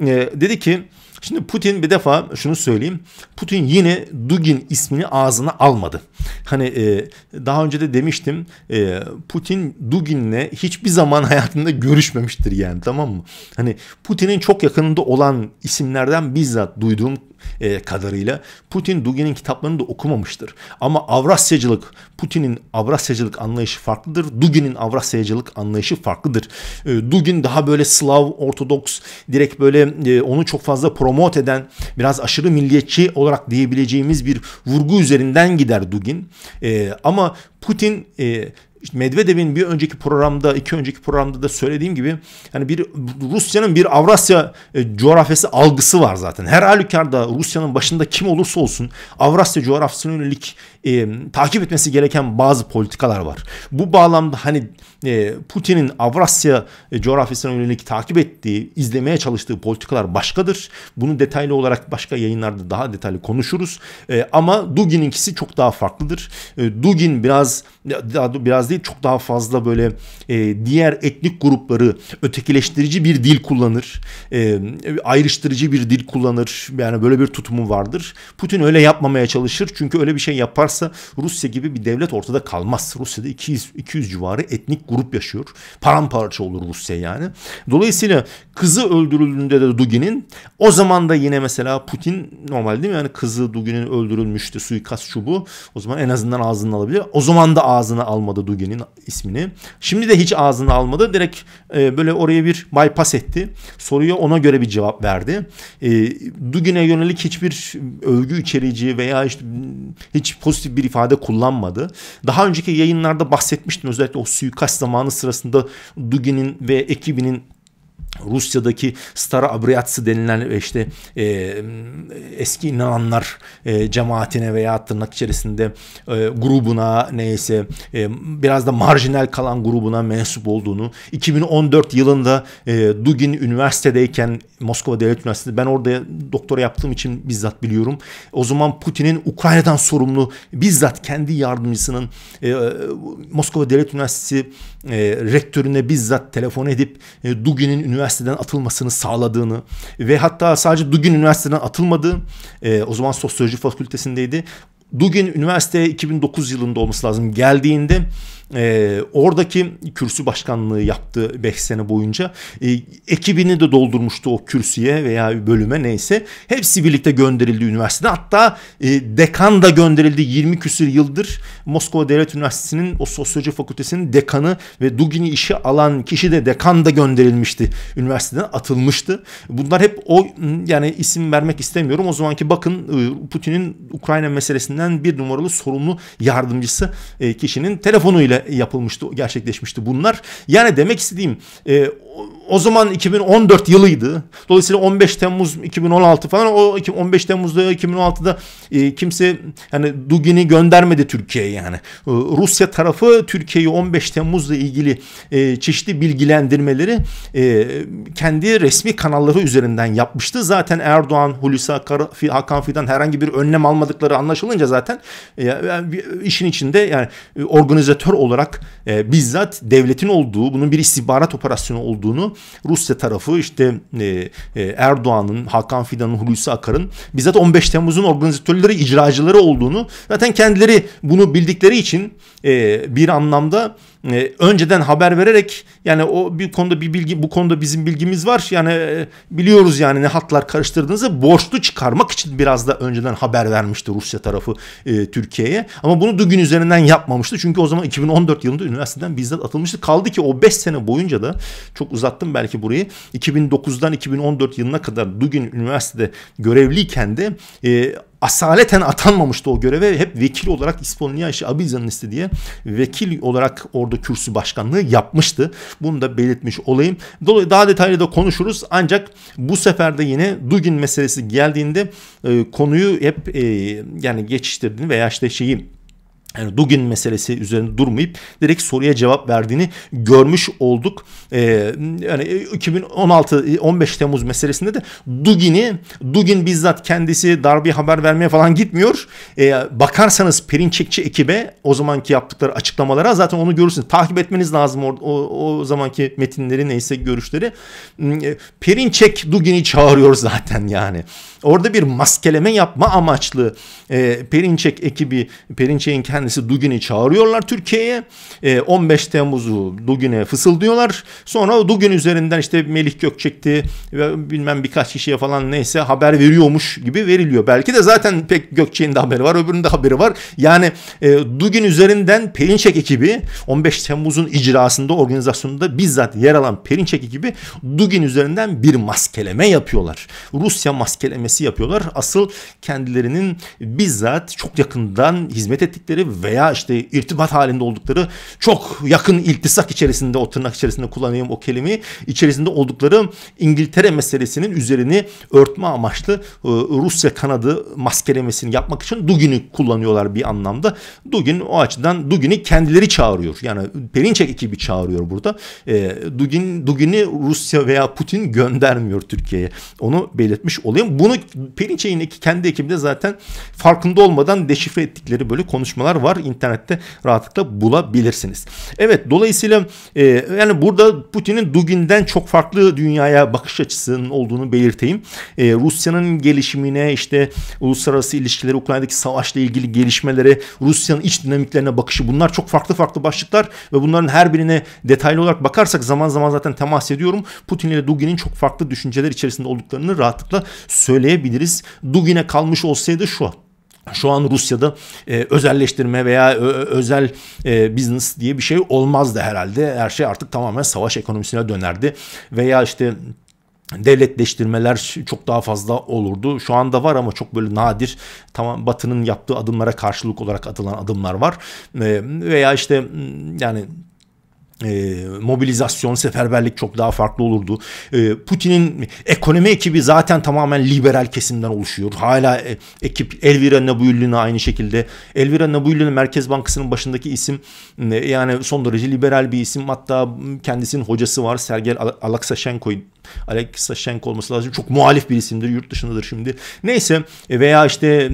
E, dedi ki Şimdi Putin bir defa şunu söyleyeyim. Putin yine Dugin ismini ağzına almadı. Hani e, daha önce de demiştim e, Putin Dugin'le hiçbir zaman [LAUGHS] hayatında görüşmemiştir yani tamam mı? Hani Putin'in çok yakınında olan isimlerden bizzat duyduğum e, kadarıyla Putin Dugin'in kitaplarını da okumamıştır. Ama Avrasyacılık, Putin'in Avrasyacılık anlayışı farklıdır. Dugin'in Avrasyacılık anlayışı farklıdır. E, Dugin daha böyle Slav, Ortodoks, direkt böyle e, onu çok fazla promote eden, biraz aşırı milliyetçi olarak diyebileceğimiz bir vurgu üzerinden gider Dugin. E, ama Putin e, işte Medvedev'in bir önceki programda, iki önceki programda da söylediğim gibi yani bir Rusya'nın bir Avrasya e, coğrafyası algısı var zaten. Her halükarda Rusya'nın başında kim olursa olsun Avrasya coğrafyasına yönelik e, takip etmesi gereken bazı politikalar var. Bu bağlamda hani e, Putin'in Avrasya e, coğrafyasına yönelik takip ettiği, izlemeye çalıştığı politikalar başkadır. Bunu detaylı olarak başka yayınlarda daha detaylı konuşuruz. E, ama Dugin'inkisi çok daha farklıdır. E, Dugin biraz daha biraz değil çok daha fazla böyle e, diğer etnik grupları ötekileştirici bir dil kullanır. E, ayrıştırıcı bir dil kullanır. Yani böyle bir tutumu vardır. Putin öyle yapmamaya çalışır. Çünkü öyle bir şey yaparsa kalmazsa Rusya gibi bir devlet ortada kalmaz. Rusya'da 200, 200 civarı etnik grup yaşıyor. Paramparça olur Rusya yani. Dolayısıyla kızı öldürüldüğünde de Dugin'in o zaman da yine mesela Putin normal değil mi? Yani kızı Dugin'in öldürülmüştü suikast çubu. O zaman en azından ağzını alabilir. O zaman da ağzını almadı Dugin'in ismini. Şimdi de hiç ağzını almadı. Direkt e, böyle oraya bir bypass etti. Soruya ona göre bir cevap verdi. E, Dugin'e yönelik hiçbir övgü içerici veya işte hiç pozitif pozitif bir ifade kullanmadı. Daha önceki yayınlarda bahsetmiştim özellikle o suikast zamanı sırasında Dugin'in ve ekibinin Rusya'daki Stara Abriyatsı denilen e, işte e, eski inananlar e, cemaatine veya tırnak içerisinde e, grubuna neyse e, biraz da marjinal kalan grubuna mensup olduğunu 2014 yılında e, Dugin üniversitedeyken Moskova Devlet Üniversitesi ben orada doktora yaptığım için bizzat biliyorum. O zaman Putin'in Ukrayna'dan sorumlu bizzat kendi yardımcısının e, Moskova Devlet Üniversitesi e, rektörüne bizzat telefon edip e, Dugin'in üniversitesi üniversiteden atılmasını sağladığını ve hatta sadece Dugin üniversiteden atılmadığı e, o zaman sosyoloji fakültesindeydi. Dugin üniversiteye 2009 yılında olması lazım geldiğinde e, oradaki kürsü başkanlığı yaptı 5 sene boyunca. E, ekibini de doldurmuştu o kürsüye veya bölüme neyse. Hepsi birlikte gönderildi üniversite. Hatta e, dekan da gönderildi 20 küsür yıldır. Moskova Devlet Üniversitesi'nin o sosyoloji fakültesinin dekanı ve Dugin'i işe alan kişi de dekan da gönderilmişti. Üniversiteden atılmıştı. Bunlar hep o yani isim vermek istemiyorum. O zamanki bakın e, Putin'in Ukrayna meselesinden bir numaralı sorumlu yardımcısı e, kişinin telefonuyla yapılmıştı, gerçekleşmişti bunlar. Yani demek istediğim e, o zaman 2014 yılıydı. Dolayısıyla 15 Temmuz 2016 falan o 15 Temmuz'da 2016'da e, kimse yani Dugin'i göndermedi Türkiye'ye yani. E, Rusya tarafı Türkiye'yi 15 Temmuz'la ilgili e, çeşitli bilgilendirmeleri e, kendi resmi kanalları üzerinden yapmıştı. Zaten Erdoğan, Hulusi Hakan Fidan herhangi bir önlem almadıkları anlaşılınca zaten e, işin içinde yani e, organizatör olarak e, bizzat devletin olduğu, bunun bir istihbarat operasyonu olduğunu Rusya tarafı işte e, e, Erdoğan'ın, Hakan Fidan'ın, Hulusi Akar'ın bizzat 15 Temmuz'un organizatörleri, icracıları olduğunu zaten kendileri bunu bildikleri için e, bir anlamda e, önceden haber vererek yani o bir konuda bir bilgi bu konuda bizim bilgimiz var yani e, biliyoruz yani ne hatlar karıştırdığınızı borçlu çıkarmak için biraz da önceden haber vermişti Rusya tarafı e, Türkiye'ye ama bunu Dugin üzerinden yapmamıştı çünkü o zaman 2014 yılında üniversiteden bizzat atılmıştı kaldı ki o 5 sene boyunca da çok uzattım belki burayı 2009'dan 2014 yılına kadar Dugin üniversitede görevliyken de e, asaleten atanmamıştı o göreve. Hep vekil olarak İspanyolyaşı Abiza'nın istediği vekil olarak orada kürsü başkanlığı yapmıştı. Bunu da belirtmiş olayım. Dolayısıyla daha detaylı da konuşuruz. Ancak bu sefer de yine Dugin meselesi geldiğinde e, konuyu hep e, yani geçiştirdiğini veya işte şeyi yani Dugin meselesi üzerinde durmayıp direkt soruya cevap verdiğini görmüş olduk. Ee, yani 2016 15 Temmuz meselesinde de Dugin'i Dugin bizzat kendisi darbe haber vermeye falan gitmiyor. Ee, bakarsanız Perinçekçi ekibe o zamanki yaptıkları açıklamalara zaten onu görürsünüz. Takip etmeniz lazım o, o, zamanki metinleri neyse görüşleri. Hmm, e, Perinçek Dugin'i çağırıyor zaten yani. Orada bir maskeleme yapma amaçlı e, Perinçek ekibi, Perinçek'in kendisi Dugin'i çağırıyorlar Türkiye'ye. E, 15 Temmuz'u Dugin'e fısıldıyorlar. Sonra o Dugin üzerinden işte Melih Gökçek'ti ve bilmem birkaç kişiye falan neyse haber veriyormuş gibi veriliyor. Belki de zaten pek Gökçek'in de haberi var, öbürünün de haberi var. Yani e, Dugin üzerinden Perinçek ekibi 15 Temmuz'un icrasında, organizasyonunda bizzat yer alan Perinçek ekibi Dugin üzerinden bir maskeleme yapıyorlar. Rusya maskeleme düzenlemesi yapıyorlar. Asıl kendilerinin bizzat çok yakından hizmet ettikleri veya işte irtibat halinde oldukları çok yakın iltisak içerisinde o tırnak içerisinde kullanayım o kelimeyi içerisinde oldukları İngiltere meselesinin üzerini örtme amaçlı e, Rusya kanadı maskelemesini yapmak için Dugin'i kullanıyorlar bir anlamda. Dugin o açıdan Dugin'i kendileri çağırıyor. Yani Perinçek ekibi çağırıyor burada. E, Dugin Dugin'i Rusya veya Putin göndermiyor Türkiye'ye. Onu belirtmiş olayım. Bunu Perinçey'in kendi ekibinde zaten farkında olmadan deşifre ettikleri böyle konuşmalar var. internette rahatlıkla bulabilirsiniz. Evet dolayısıyla e, yani burada Putin'in Dugin'den çok farklı dünyaya bakış açısının olduğunu belirteyim. E, Rusya'nın gelişimine işte uluslararası ilişkileri, Ukrayna'daki savaşla ilgili gelişmeleri, Rusya'nın iç dinamiklerine bakışı bunlar çok farklı farklı başlıklar ve bunların her birine detaylı olarak bakarsak zaman zaman zaten temas ediyorum. Putin ile Dugin'in çok farklı düşünceler içerisinde olduklarını rahatlıkla söyleyebilirim söyleyebiliriz. Dugin'e kalmış olsaydı şu şu an Rusya'da e, özelleştirme veya ö, e, özel e, business diye bir şey olmazdı herhalde. Her şey artık tamamen savaş ekonomisine dönerdi. Veya işte devletleştirmeler çok daha fazla olurdu. Şu anda var ama çok böyle nadir. Tamam Batı'nın yaptığı adımlara karşılık olarak atılan adımlar var. E, veya işte yani e, mobilizasyon, seferberlik çok daha farklı olurdu. E, Putin'in ekonomi ekibi zaten tamamen liberal kesimden oluşuyor. Hala e, ekip Elvira Nabuylina aynı şekilde. Elvira Nabuylina Merkez Bankası'nın başındaki isim e, yani son derece liberal bir isim. Hatta kendisinin hocası var Sergel Alaksaşenko. Alaksaşenko olması lazım. Çok muhalif bir isimdir. Yurt dışındadır şimdi. Neyse e, veya işte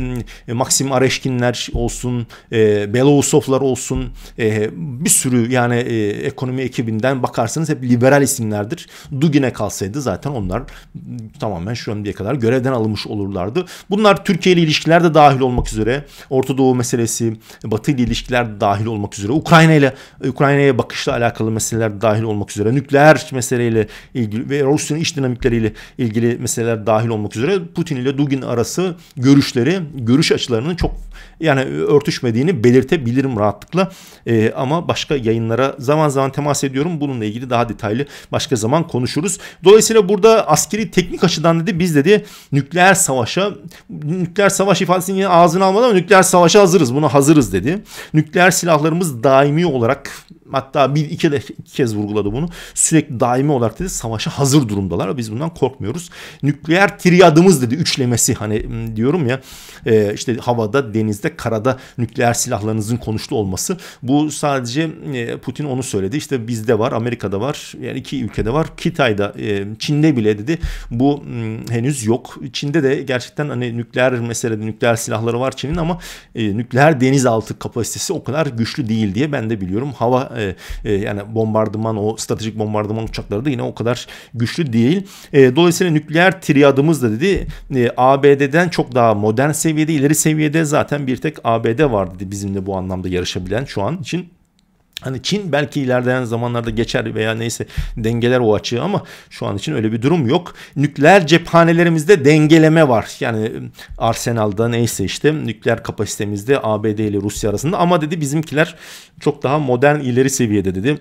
e, Maxim Areşkinler olsun, e, Belousovlar olsun e, bir sürü yani e, ekonomi ekibinden bakarsanız hep liberal isimlerdir. Dugin'e kalsaydı zaten onlar tamamen şu an diye kadar görevden alınmış olurlardı. Bunlar Türkiye ile ilişkiler de dahil olmak üzere, Orta Doğu meselesi, Batı ile ilişkiler de dahil olmak üzere, Ukrayna ile Ukrayna'ya bakışla alakalı meseleler de dahil olmak üzere, nükleer meseleyle ilgili ve Rusya'nın iç dinamikleriyle ilgili meseleler dahil olmak üzere Putin ile Dugin arası görüşleri, görüş açılarının çok yani e, örtüşmediğini belirtebilirim rahatlıkla. E, ama başka yayınlara zaman zaman temas ediyorum. Bununla ilgili daha detaylı başka zaman konuşuruz. Dolayısıyla burada askeri teknik açıdan dedi biz dedi nükleer savaşa nükleer savaş ifadesini yine ağzına almadan nükleer savaşa hazırız. Buna hazırız dedi. Nükleer silahlarımız daimi olarak hatta bir iki, de iki kez vurguladı bunu. Sürekli daimi olarak dedi savaşa hazır durumdalar. Biz bundan korkmuyoruz. Nükleer triyadımız dedi üçlemesi hani diyorum ya e, işte havada, denizde, karada nükleer silahlarınızın konuşlu olması. Bu sadece e, Putin onu söyledi. İşte bizde var, Amerika'da var. Yani iki ülkede var. Kitay'da, e, Çin'de bile dedi bu henüz yok. Çin'de de gerçekten hani nükleer meselede nükleer silahları var Çin'in ama nükleer denizaltı kapasitesi o kadar güçlü değil diye ben de biliyorum. Hava e, e, yani bombardıman o stratejik bombardıman uçakları da yine o kadar güçlü değil. E, dolayısıyla nükleer triadımız da dedi e, ABD'den çok daha modern seviyede ileri seviyede zaten bir tek ABD var dedi bizimle bu anlamda yarışabilen şu an için. Hani Çin belki ilerleyen zamanlarda geçer veya neyse dengeler o açığı ama şu an için öyle bir durum yok. Nükleer cephanelerimizde dengeleme var. Yani ıı, arsenalda neyse işte nükleer kapasitemizde ABD ile Rusya arasında ama dedi bizimkiler çok daha modern ileri seviyede dedi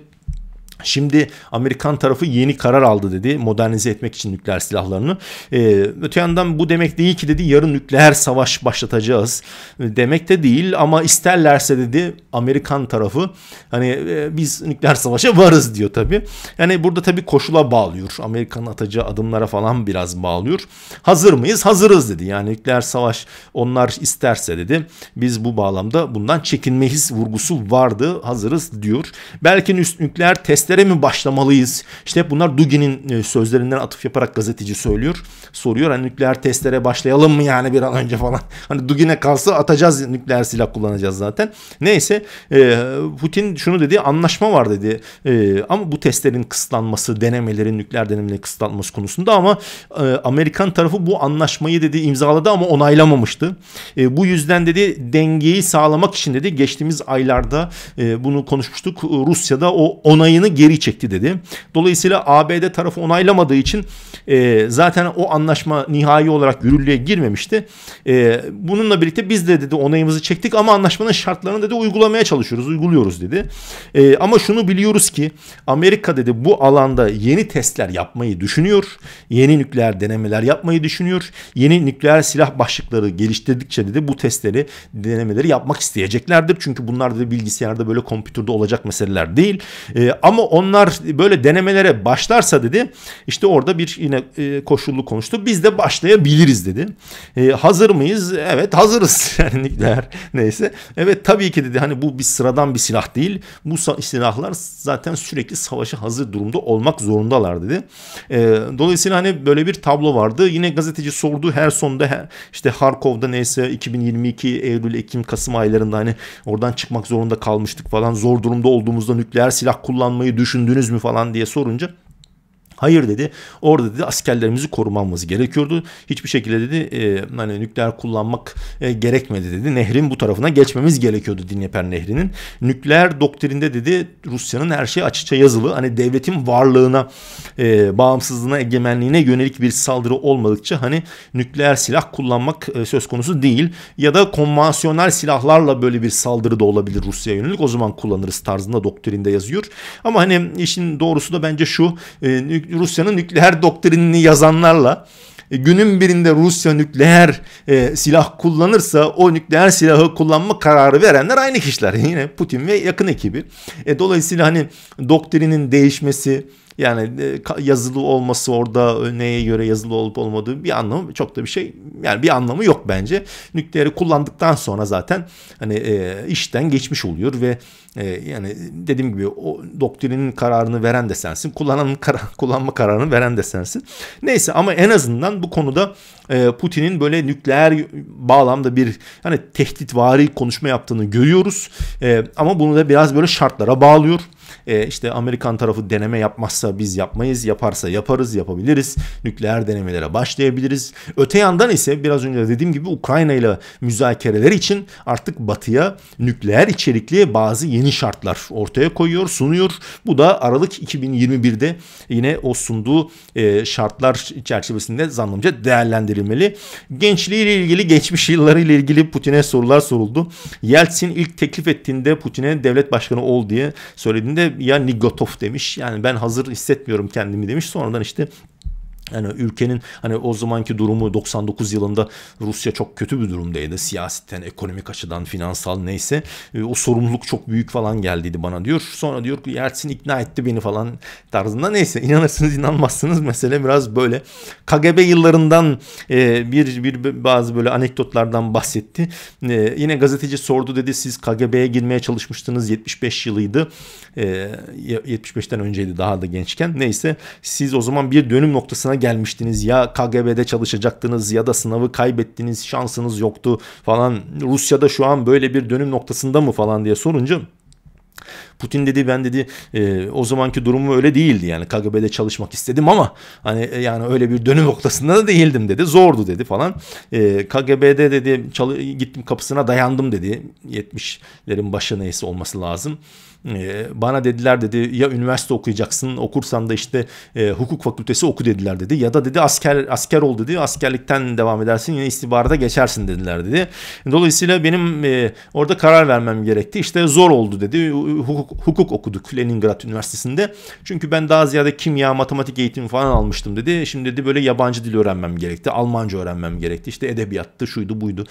Şimdi Amerikan tarafı yeni karar aldı dedi modernize etmek için nükleer silahlarını. Ee, öte yandan bu demek değil ki dedi yarın nükleer savaş başlatacağız e, demek de değil ama isterlerse dedi Amerikan tarafı hani e, biz nükleer savaşa varız diyor tabi. Yani burada tabi koşula bağlıyor Amerikan atacağı adımlara falan biraz bağlıyor. Hazır mıyız? Hazırız dedi yani nükleer savaş onlar isterse dedi biz bu bağlamda bundan çekinmeyiz vurgusu vardı hazırız diyor. Belki nükleer testler hareketlere mi başlamalıyız? İşte bunlar Dugin'in e, sözlerinden atıf yaparak gazeteci söylüyor. Soruyor hani nükleer testlere başlayalım mı yani bir an önce falan. [LAUGHS] Hani Dugin'e kalsa atacağız nükleer silah kullanacağız zaten. Neyse e, Putin şunu dedi anlaşma var dedi. E, ama bu testlerin kısıtlanması, denemelerin nükleer denemelerin kısıtlanması konusunda ama Amerikan tarafı bu anlaşmayı dedi imzaladı ama onaylamamıştı. bu yüzden dedi dengeyi sağlamak için dedi geçtiğimiz aylarda bunu konuşmuştuk. Rusya'da o onayını geri çekti dedi. Dolayısıyla ABD tarafı onaylamadığı için e, zaten o anlaşma nihai olarak yürürlüğe girmemişti. E, bununla birlikte biz de dedi onayımızı çektik ama anlaşmanın şartlarını dedi uygulamaya çalışıyoruz, uyguluyoruz dedi. E, ama şunu biliyoruz ki Amerika dedi bu alanda yeni testler yapmayı düşünüyor. Yeni nükleer denemeler yapmayı düşünüyor. Yeni nükleer silah başlıkları geliştirdikçe dedi bu testleri, denemeleri yapmak isteyeceklerdir. Çünkü bunlar dedi bilgisayarda böyle kompütürde olacak meseleler değil. E, ama onlar böyle denemelere başlarsa dedi işte orada bir yine e, koşullu konuştu. Biz de başlayabiliriz dedi. E, hazır mıyız? Evet hazırız. [LAUGHS] Yani nükleer neyse. Evet tabii ki dedi hani bu bir sıradan bir silah değil. Bu silahlar zaten sürekli savaşa hazır durumda olmak zorundalar dedi. E, dolayısıyla hani böyle bir tablo vardı. Yine gazeteci sordu her sonda işte Harkov'da neyse 2022 Eylül, Ekim, Kasım aylarında hani oradan çıkmak zorunda kalmıştık falan. Zor durumda olduğumuzda nükleer silah kullanmayı düşündünüz mü falan diye sorunca Hayır dedi. Orada dedi askerlerimizi korumamız gerekiyordu. Hiçbir şekilde dedi e, hani nükleer kullanmak e, gerekmedi dedi. Nehrin bu tarafına geçmemiz gerekiyordu Dinyeper Nehri'nin. Nükleer doktrinde dedi Rusya'nın her şey açıkça yazılı. Hani devletin varlığına, e, bağımsızlığına, egemenliğine yönelik bir saldırı olmadıkça hani nükleer silah kullanmak e, söz konusu değil. Ya da konvansiyonel silahlarla böyle bir saldırı da olabilir Rusya'ya yönelik. O zaman kullanırız tarzında doktrinde yazıyor. Ama hani işin doğrusu da bence şu. E, Rusya'nın nükleer doktrinini yazanlarla e, günün birinde Rusya nükleer e, silah kullanırsa o nükleer silahı kullanma kararı verenler aynı kişiler. [LAUGHS] Yine Putin ve yakın ekibi. E, dolayısıyla hani doktrinin değişmesi, yani e, yazılı olması orada e, neye göre yazılı olup olmadığı bir anlamı çok da bir şey yani bir anlamı yok bence. Nükleeri kullandıktan sonra zaten hani e, işten geçmiş oluyor ve e, yani dediğim gibi o doktrinin kararını veren de sensin. Kullanan kar [LAUGHS] kullanma kararını veren de sensin. Neyse ama en azından bu konuda e, Putin'in böyle nükleer bağlamda bir hani tehditvari konuşma yaptığını görüyoruz. E, ama bunu da biraz böyle şartlara bağlıyor. E, işte Amerikan tarafı deneme yapmazsa biz yapmayız, yaparsa yaparız, yapabiliriz. Nükleer denemelere başlayabiliriz. Öte yandan ise biraz önce dediğim gibi Ukrayna ile müzakereler için artık Batı'ya nükleer içerikli bazı yeni şartlar ortaya koyuyor, sunuyor. Bu da Aralık 2021'de yine o sunduğu e, şartlar çerçevesinde zannımca değerlendirilmeli. ile ilgili, geçmiş yılları ile ilgili Putin'e sorular soruldu. Yeltsin ilk teklif ettiğinde Putin'e devlet başkanı ol diye söylediğinde ya Nigotov demiş yani ben hazır hissetmiyorum kendimi demiş. Sonradan işte yani ülkenin hani o zamanki durumu 99 yılında Rusya çok kötü bir durumdaydı. Siyasetten, ekonomik açıdan, finansal neyse. E, o sorumluluk çok büyük falan geldiydi bana diyor. Sonra diyor ki Yeltsin ikna etti beni falan tarzında. Neyse inanırsınız inanmazsınız mesele biraz böyle. KGB yıllarından e, bir, bir bazı böyle anekdotlardan bahsetti. E, yine gazeteci sordu dedi siz KGB'ye girmeye çalışmıştınız 75 yılıydı. E, 75'ten önceydi daha da gençken. Neyse siz o zaman bir dönüm noktasına noktasına gelmiştiniz. Ya KGB'de çalışacaktınız ya da sınavı kaybettiniz, şansınız yoktu falan. Rusya'da şu an böyle bir dönüm noktasında mı falan diye sorunca Putin dedi ben dedi e, o zamanki durumu öyle değildi yani KGB'de çalışmak istedim ama hani e, yani öyle bir dönüm [LAUGHS] noktasında da değildim dedi zordu dedi falan e, KGB'de dedi çalı, gittim kapısına dayandım dedi 70'lerin başı neyse olması lazım ee, bana dediler dedi ya üniversite okuyacaksın okursan da işte e, hukuk fakültesi oku dediler dedi ya da dedi asker asker ol dedi askerlikten devam edersin yine istihbarata geçersin dediler dedi. Dolayısıyla benim e, orada karar vermem gerekti işte zor oldu dedi hukuk, hukuk okuduk Leningrad Üniversitesi'nde çünkü ben daha ziyade kimya matematik eğitimi falan almıştım dedi şimdi dedi böyle yabancı dil öğrenmem gerekti Almanca öğrenmem gerekti işte edebiyattı şuydu buydu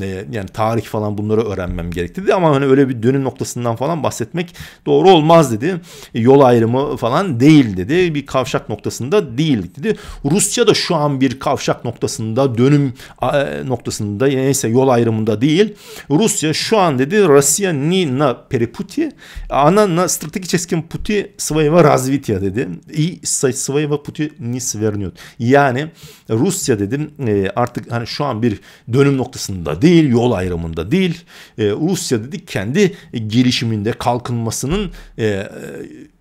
e, yani tarih falan bunları öğrenmem gerekti dedi ama hani öyle bir dönüm noktasından falan bahsetmek doğru olmaz dedi. E, yol ayrımı falan değil dedi. Bir kavşak noktasında değil dedi. Rusya da şu an bir kavşak noktasında dönüm e, noktasında neyse yol ayrımında değil. Rusya şu an dedi Rusya ni na перепути, ana она на стратегическом Puti своего развития dedi. И со Puti пути не Yani Rusya dedim e, artık hani şu an bir dönüm noktasında değil, yol ayrımında değil. Rusya dedi kendi gelişiminde, kalkınma olmasının e,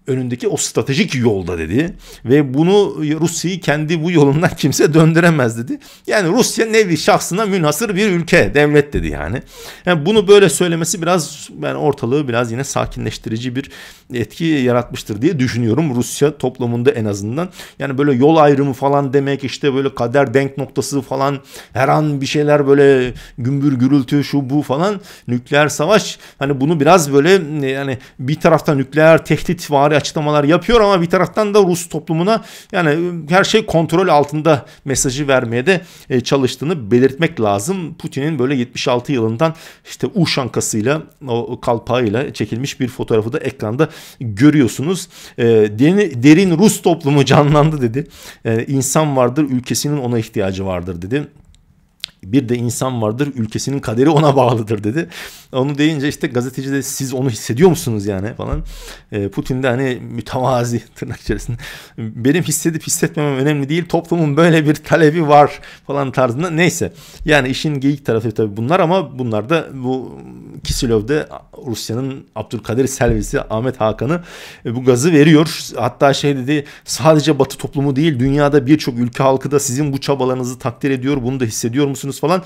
önündeki o stratejik yolda dedi ve bunu Rusya'yı kendi bu yolundan [LAUGHS] kimse döndüremez dedi. Yani Rusya nevi şahsına münhasır bir ülke, devlet dedi yani. yani bunu böyle söylemesi biraz ben yani ortalığı biraz yine sakinleştirici bir etki yaratmıştır diye düşünüyorum Rusya toplumunda en azından. Yani böyle yol ayrımı falan demek işte böyle kader denk noktası falan her an bir şeyler böyle gümbür gürültü şu bu falan nükleer savaş hani bunu biraz böyle yani bir tarafta nükleer tehdit var mali açıklamalar yapıyor ama bir taraftan da Rus toplumuna yani ıı, her şey kontrol altında mesajı vermeye de e, çalıştığını belirtmek lazım. Putin'in böyle 76 yılından işte U şankasıyla o kalpağıyla çekilmiş bir fotoğrafı da ekranda görüyorsunuz. E, derin Rus toplumu canlandı dedi. E, İnsan vardır ülkesinin ona ihtiyacı vardır dedi bir de insan vardır ülkesinin kaderi ona [LAUGHS] bağlıdır dedi. Onu deyince işte gazeteci de siz onu hissediyor musunuz yani falan. Ee, Putin de hani mütevazi [LAUGHS] tırnak içerisinde benim hissedip hissetmemem önemli değil toplumun böyle bir talebi var falan tarzında neyse. Yani işin geyik tarafı tabii bunlar ama bunlar da bu Kisilov'da Rusya'nın Abdülkadir Selvisi Ahmet Hakan'ı e, bu gazı veriyor. Hatta şey dedi sadece Batı toplumu değil dünyada birçok ülke halkı da sizin bu çabalarınızı takdir ediyor. Bunu da hissediyor musunuz falan.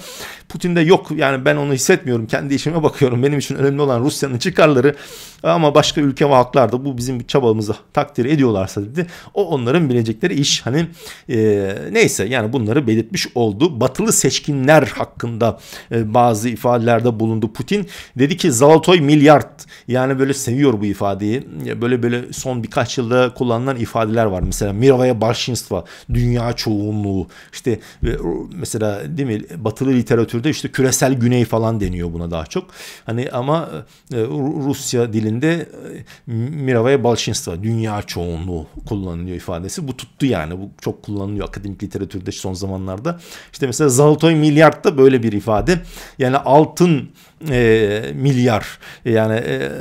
Putin de yok yani ben onu hissetmiyorum. Kendi işime bakıyorum. Benim için önemli olan Rusya'nın çıkarları ama başka ülke ve halklar da bu bizim çabamızı takdir ediyorlarsa dedi. O onların bilecekleri iş hani e, neyse yani bunları belirtmiş oldu. Batılı seçkinler hakkında e, bazı ifadelerde bulundu Putin. Dedi ki Zalatoy milyard. Yani böyle seviyor bu ifadeyi. Böyle böyle son birkaç yılda kullanılan ifadeler var. Mesela Mirovaya Başinstva, dünya çoğunluğu. İşte mesela değil mi batılı literatürde işte küresel güney falan deniyor buna daha çok. Hani ama e, e, Rusya dilinde e, Mirovaya Başinstva, dünya çoğunluğu kullanılıyor ifadesi. Bu tuttu yani. Bu çok kullanılıyor akademik literatürde son zamanlarda. İşte mesela Zalatoy milyard da böyle bir ifade. Yani altın e, milyar yani e,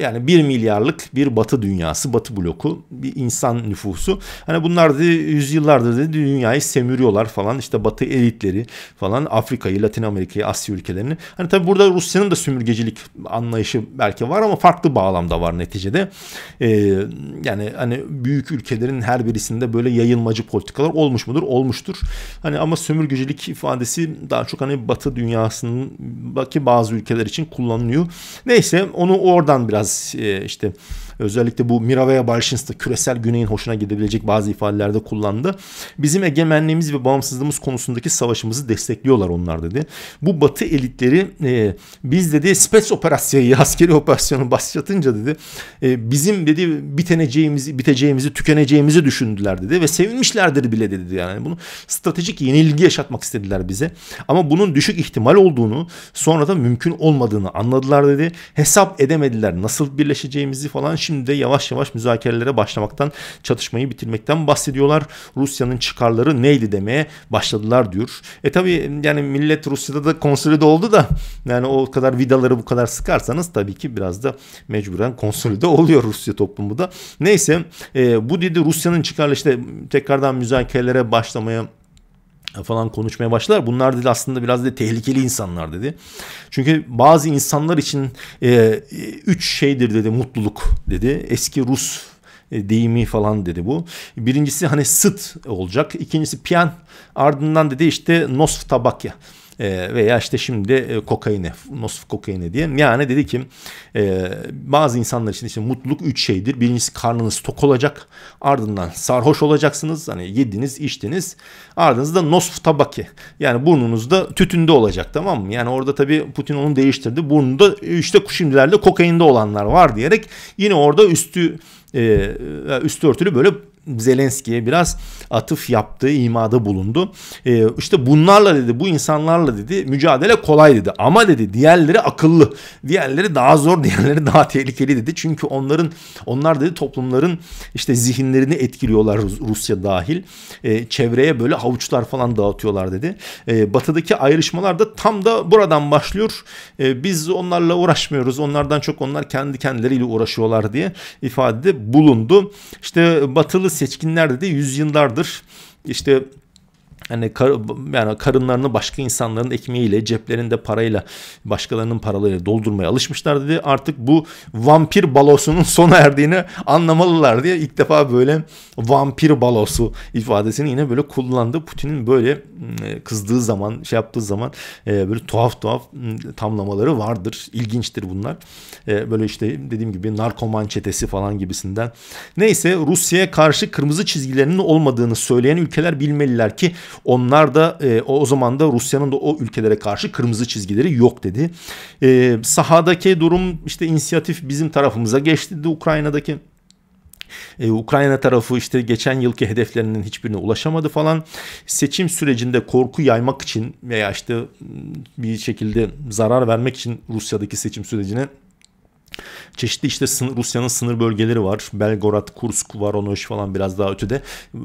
yani bir milyarlık bir batı dünyası, batı bloku, bir insan nüfusu. Hani bunlar da yüzyıllardır dedi dünyayı semürüyorlar falan. İşte batı elitleri falan Afrika'yı, Latin Amerika'yı, Asya ülkelerini. Hani tabii burada Rusya'nın da sömürgecilik anlayışı belki var ama farklı bağlamda var neticede. E, yani hani büyük ülkelerin her birisinde böyle yayılmacı politikalar olmuş mudur? Olmuştur. Hani ama sömürgecilik ifadesi daha çok hani batı dünyasının belki bağ bazı ülkeler için kullanılıyor. Neyse onu oradan biraz e, işte Özellikle bu Miravaya Balşinsta küresel güneyin hoşuna gidebilecek bazı ifadelerde kullandı. Bizim egemenliğimiz ve bağımsızlığımız konusundaki savaşımızı destekliyorlar onlar dedi. Bu batı elitleri e, biz dedi spes operasyayı [LAUGHS] askeri operasyonu başlatınca dedi e, bizim dedi biteneceğimizi biteceğimizi tükeneceğimizi düşündüler dedi ve sevinmişlerdir bile dedi yani bunu stratejik yenilgi yaşatmak istediler bize. Ama bunun düşük ihtimal olduğunu sonra da mümkün olmadığını anladılar dedi. Hesap edemediler nasıl birleşeceğimizi falan. Şimdi Şimdi yavaş yavaş müzakerelere başlamaktan, çatışmayı bitirmekten bahsediyorlar. Rusya'nın çıkarları neydi demeye başladılar diyor. E tabi yani millet Rusya'da da konsolide oldu da yani o kadar vidaları bu kadar sıkarsanız tabii ki biraz da mecburen konsolide [LAUGHS] oluyor Rusya toplumu da. Neyse e, bu dedi Rusya'nın çıkarları işte tekrardan müzakerelere başlamaya falan konuşmaya başlar. Bunlar dedi aslında biraz da tehlikeli insanlar dedi. Çünkü bazı insanlar için e, e üç şeydir dedi mutluluk dedi. Eski Rus e, deyimi falan dedi bu. Birincisi hani sıt olacak. İkincisi piyan ardından dedi işte nosf tabakya e, veya işte şimdi e, kokaine, nosf kokaine diye. Yani dedi ki e, bazı insanlar için işte mutluluk üç şeydir. Birincisi karnınız tok olacak. Ardından sarhoş olacaksınız. Hani yediniz, içtiniz. Ardınızda nosf tabaki. Yani burnunuzda tütünde olacak tamam mı? Yani orada tabii Putin onu değiştirdi. Burnunda işte şimdilerde kokainde olanlar var diyerek yine orada üstü e, üstü örtülü böyle Zelenski'ye biraz atıf yaptığı imada bulundu. E, işte bunlarla dedi bu insanlarla dedi mücadele kolay dedi ama dedi diğerleri akıllı diğerleri daha zor [LAUGHS] diğerleri daha tehlikeli dedi. Çünkü onların onlar dedi toplumların işte zihinlerini etkiliyorlar Rusya dahil e, çevreye böyle havuçlar falan dağıtıyorlar dedi. E, batıdaki ayrışmalar da tam da buradan başlıyor. E, biz onlarla uğraşmıyoruz onlardan çok onlar kendi kendileriyle uğraşıyorlar diye ifade bulundu. İşte batılı seçkinlerde de yüzyıllardır işte Hani kar, yani karınlarını başka insanların ekmeğiyle, ceplerinde parayla, başkalarının paralarıyla doldurmaya alışmışlar dedi. Artık bu vampir balosunun [LAUGHS] sona erdiğini anlamalılar diye ilk defa böyle vampir balosu ifadesini yine böyle kullandı. Putin'in böyle hmm, e, kızdığı zaman, şey yaptığı zaman e, böyle tuhaf tuhaf hmm, tamlamaları vardır. İlginçtir bunlar. E, böyle işte dediğim gibi narkoman çetesi falan gibisinden. Neyse Rusya'ya karşı kırmızı çizgilerinin olmadığını söyleyen ülkeler bilmeliler ki onlar da e, o zaman da Rusya'nın da o ülkelere karşı kırmızı çizgileri yok dedi. E, sahadaki durum işte inisiyatif bizim tarafımıza geçti de Ukrayna'daki ee, Ukrayna tarafı işte geçen yılki hedeflerinin hiçbirine ulaşamadı falan. Seçim sürecinde korku yaymak için veya işte bir şekilde zarar vermek için Rusya'daki seçim sürecine Çeşitli işte sınır, Rusya'nın sınır bölgeleri var. Belgorod, Kursk, Voronezh falan biraz daha ötede.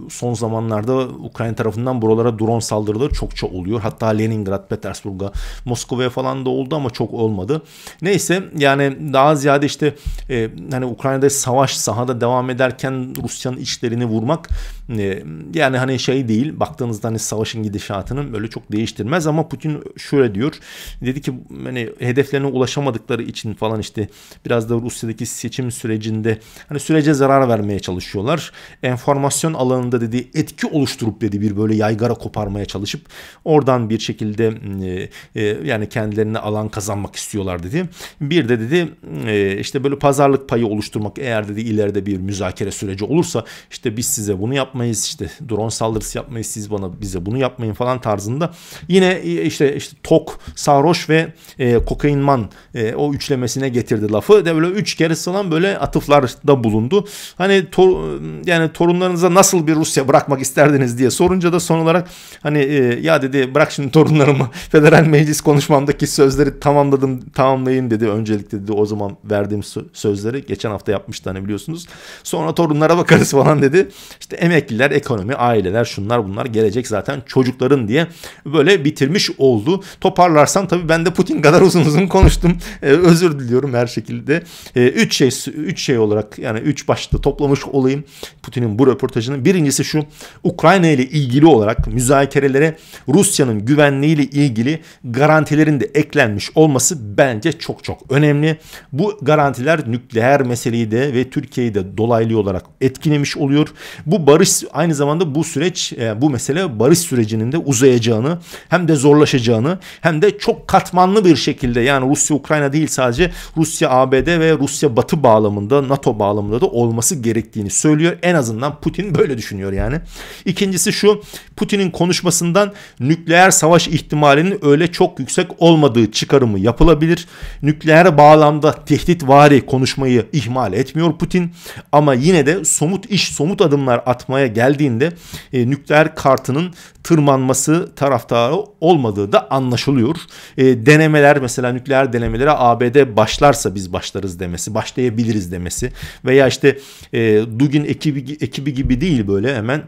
Son zamanlarda Ukrayna tarafından buralara drone saldırıları çokça oluyor. Hatta Leningrad, Petersburg'a, Moskova'ya falan da oldu ama çok olmadı. Neyse yani daha ziyade işte e, hani Ukrayna'da savaş sahada devam ederken Rusya'nın içlerini vurmak e, yani hani şey değil baktığınızda hani savaşın gidişatını böyle çok değiştirmez ama Putin şöyle diyor. Dedi ki hani hedeflerine ulaşamadıkları için falan işte biraz da Rusya'daki seçim sürecinde hani sürece zarar vermeye çalışıyorlar. Enformasyon alanında dediği etki oluşturup dedi bir böyle yaygara koparmaya çalışıp oradan bir şekilde e, e, yani kendilerine alan kazanmak istiyorlar dedi. Bir de dedi e, işte böyle pazarlık payı oluşturmak eğer dedi ileride bir müzakere süreci olursa işte biz size bunu yapmayız işte drone saldırısı yapmayız siz bana bize bunu yapmayın falan tarzında yine e, işte işte tok sarhoş ve e, kokainman e, o üçlemesine getirdi lafı de böyle üç kere falan böyle atıflarda bulundu. Hani tor yani torunlarınıza nasıl bir Rusya bırakmak isterdiniz diye sorunca da son olarak hani e, ya dedi bırak şimdi torunlarımı [LAUGHS] federal meclis konuşmamdaki sözleri tamamladım tamamlayayım dedi. Öncelikle dedi o zaman verdiğim sözleri geçen hafta yapmıştı hani biliyorsunuz. Sonra torunlara bakarız falan dedi. İşte emekliler, ekonomi, aileler şunlar bunlar gelecek zaten çocukların diye böyle bitirmiş oldu. Toparlarsam tabii ben de Putin kadar uzun uzun konuştum. Ee, özür diliyorum her şekilde. E, üç şey üç şey olarak yani üç başta toplamış olayım Putin'in bu röportajının. Birincisi şu Ukrayna ile ilgili olarak müzakerelere Rusya'nın güvenliği ile ilgili garantilerin de eklenmiş olması bence çok çok önemli. Bu garantiler nükleer meseleyi de ve Türkiye'yi de dolaylı olarak etkilemiş oluyor. Bu barış aynı zamanda bu süreç e, bu mesele barış sürecinin de uzayacağını hem de zorlaşacağını hem de çok katmanlı bir şekilde yani Rusya Ukrayna değil sadece Rusya ABD ve ve Rusya Batı bağlamında NATO bağlamında da olması gerektiğini söylüyor. En azından Putin böyle düşünüyor yani. İkincisi şu Putin'in konuşmasından nükleer savaş ihtimalinin öyle çok yüksek olmadığı çıkarımı yapılabilir. Nükleer bağlamda tehdit tehditvari konuşmayı ihmal etmiyor Putin ama yine de somut iş somut adımlar atmaya geldiğinde e, nükleer kartının tırmanması taraftarı olmadığı da anlaşılıyor. E, denemeler mesela nükleer denemelere ABD başlarsa biz başlarız yaparız demesi, başlayabiliriz demesi veya işte e, Dugin ekibi ekibi gibi değil böyle hemen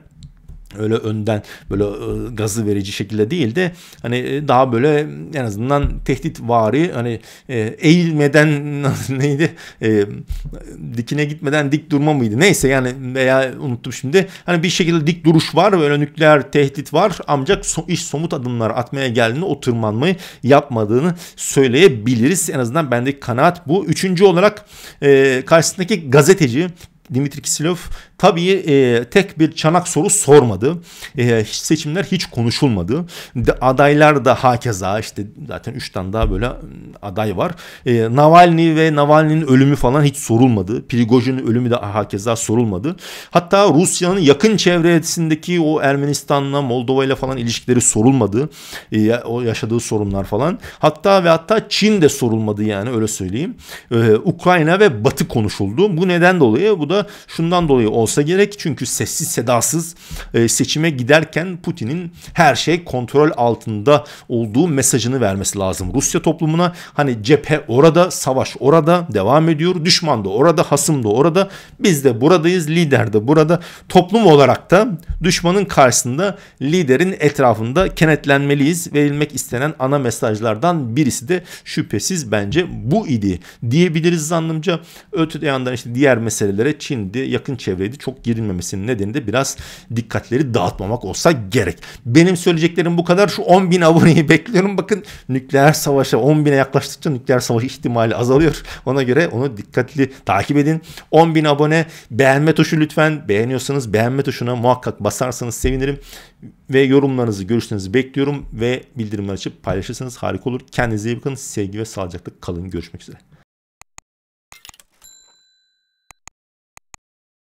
öyle önden böyle e, gazı verici şekilde değil de hani e, daha böyle en azından tehdit vari hani e, eğilmeden [LAUGHS] neydi e, dikine gitmeden dik durma mıydı neyse yani veya unuttum şimdi hani bir şekilde dik duruş var böyle nükleer tehdit var ancak so, iş somut adımlar atmaya geldiğinde o tırmanmayı yapmadığını söyleyebiliriz en azından bendeki kanaat bu üçüncü olarak e, karşısındaki gazeteci Dimitri Kisilov Tabii e, tek bir çanak soru sormadı. E, seçimler hiç konuşulmadı. De, adaylar da hakeza işte zaten 3 tane daha böyle ıı, aday var. E, Navalny ve Navalny'nin ölümü falan hiç sorulmadı. Prigojin'in ölümü de hakeza sorulmadı. Hatta Rusya'nın yakın çevresindeki o Ermenistan'la Moldova ile falan ilişkileri sorulmadı. E, o yaşadığı sorunlar falan. Hatta ve hatta Çin de sorulmadı yani öyle söyleyeyim. E, Ukrayna ve Batı konuşuldu. Bu neden dolayı bu da şundan dolayı o olsa gerek çünkü sessiz sedasız e, seçime giderken Putin'in her şey kontrol altında olduğu mesajını vermesi lazım Rusya toplumuna. Hani cephe orada, savaş orada devam ediyor. Düşman da orada, hasım da orada. Biz de buradayız, lider de burada. Toplum olarak da düşmanın karşısında liderin etrafında kenetlenmeliyiz. Verilmek istenen ana mesajlardan birisi de şüphesiz bence bu idi diyebiliriz zannımca. Öte yandan işte diğer meselelere Çin'di, yakın çevreydi içeri çok girilmemesinin nedeni de biraz dikkatleri dağıtmamak olsa gerek. Benim söyleyeceklerim bu kadar. Şu 10 bin aboneyi [LAUGHS] bekliyorum. Bakın nükleer savaşa 10 bine yaklaştıkça nükleer savaş ihtimali azalıyor. Ona göre onu dikkatli takip edin. 10 bin abone beğenme tuşu lütfen. Beğeniyorsanız beğenme tuşuna muhakkak basarsanız sevinirim. Ve yorumlarınızı, görüşlerinizi bekliyorum ve bildirimleri açıp paylaşırsanız harika olur. Kendinize iyi bakın. Sevgi ve sağlıcakla kalın. Görüşmek üzere.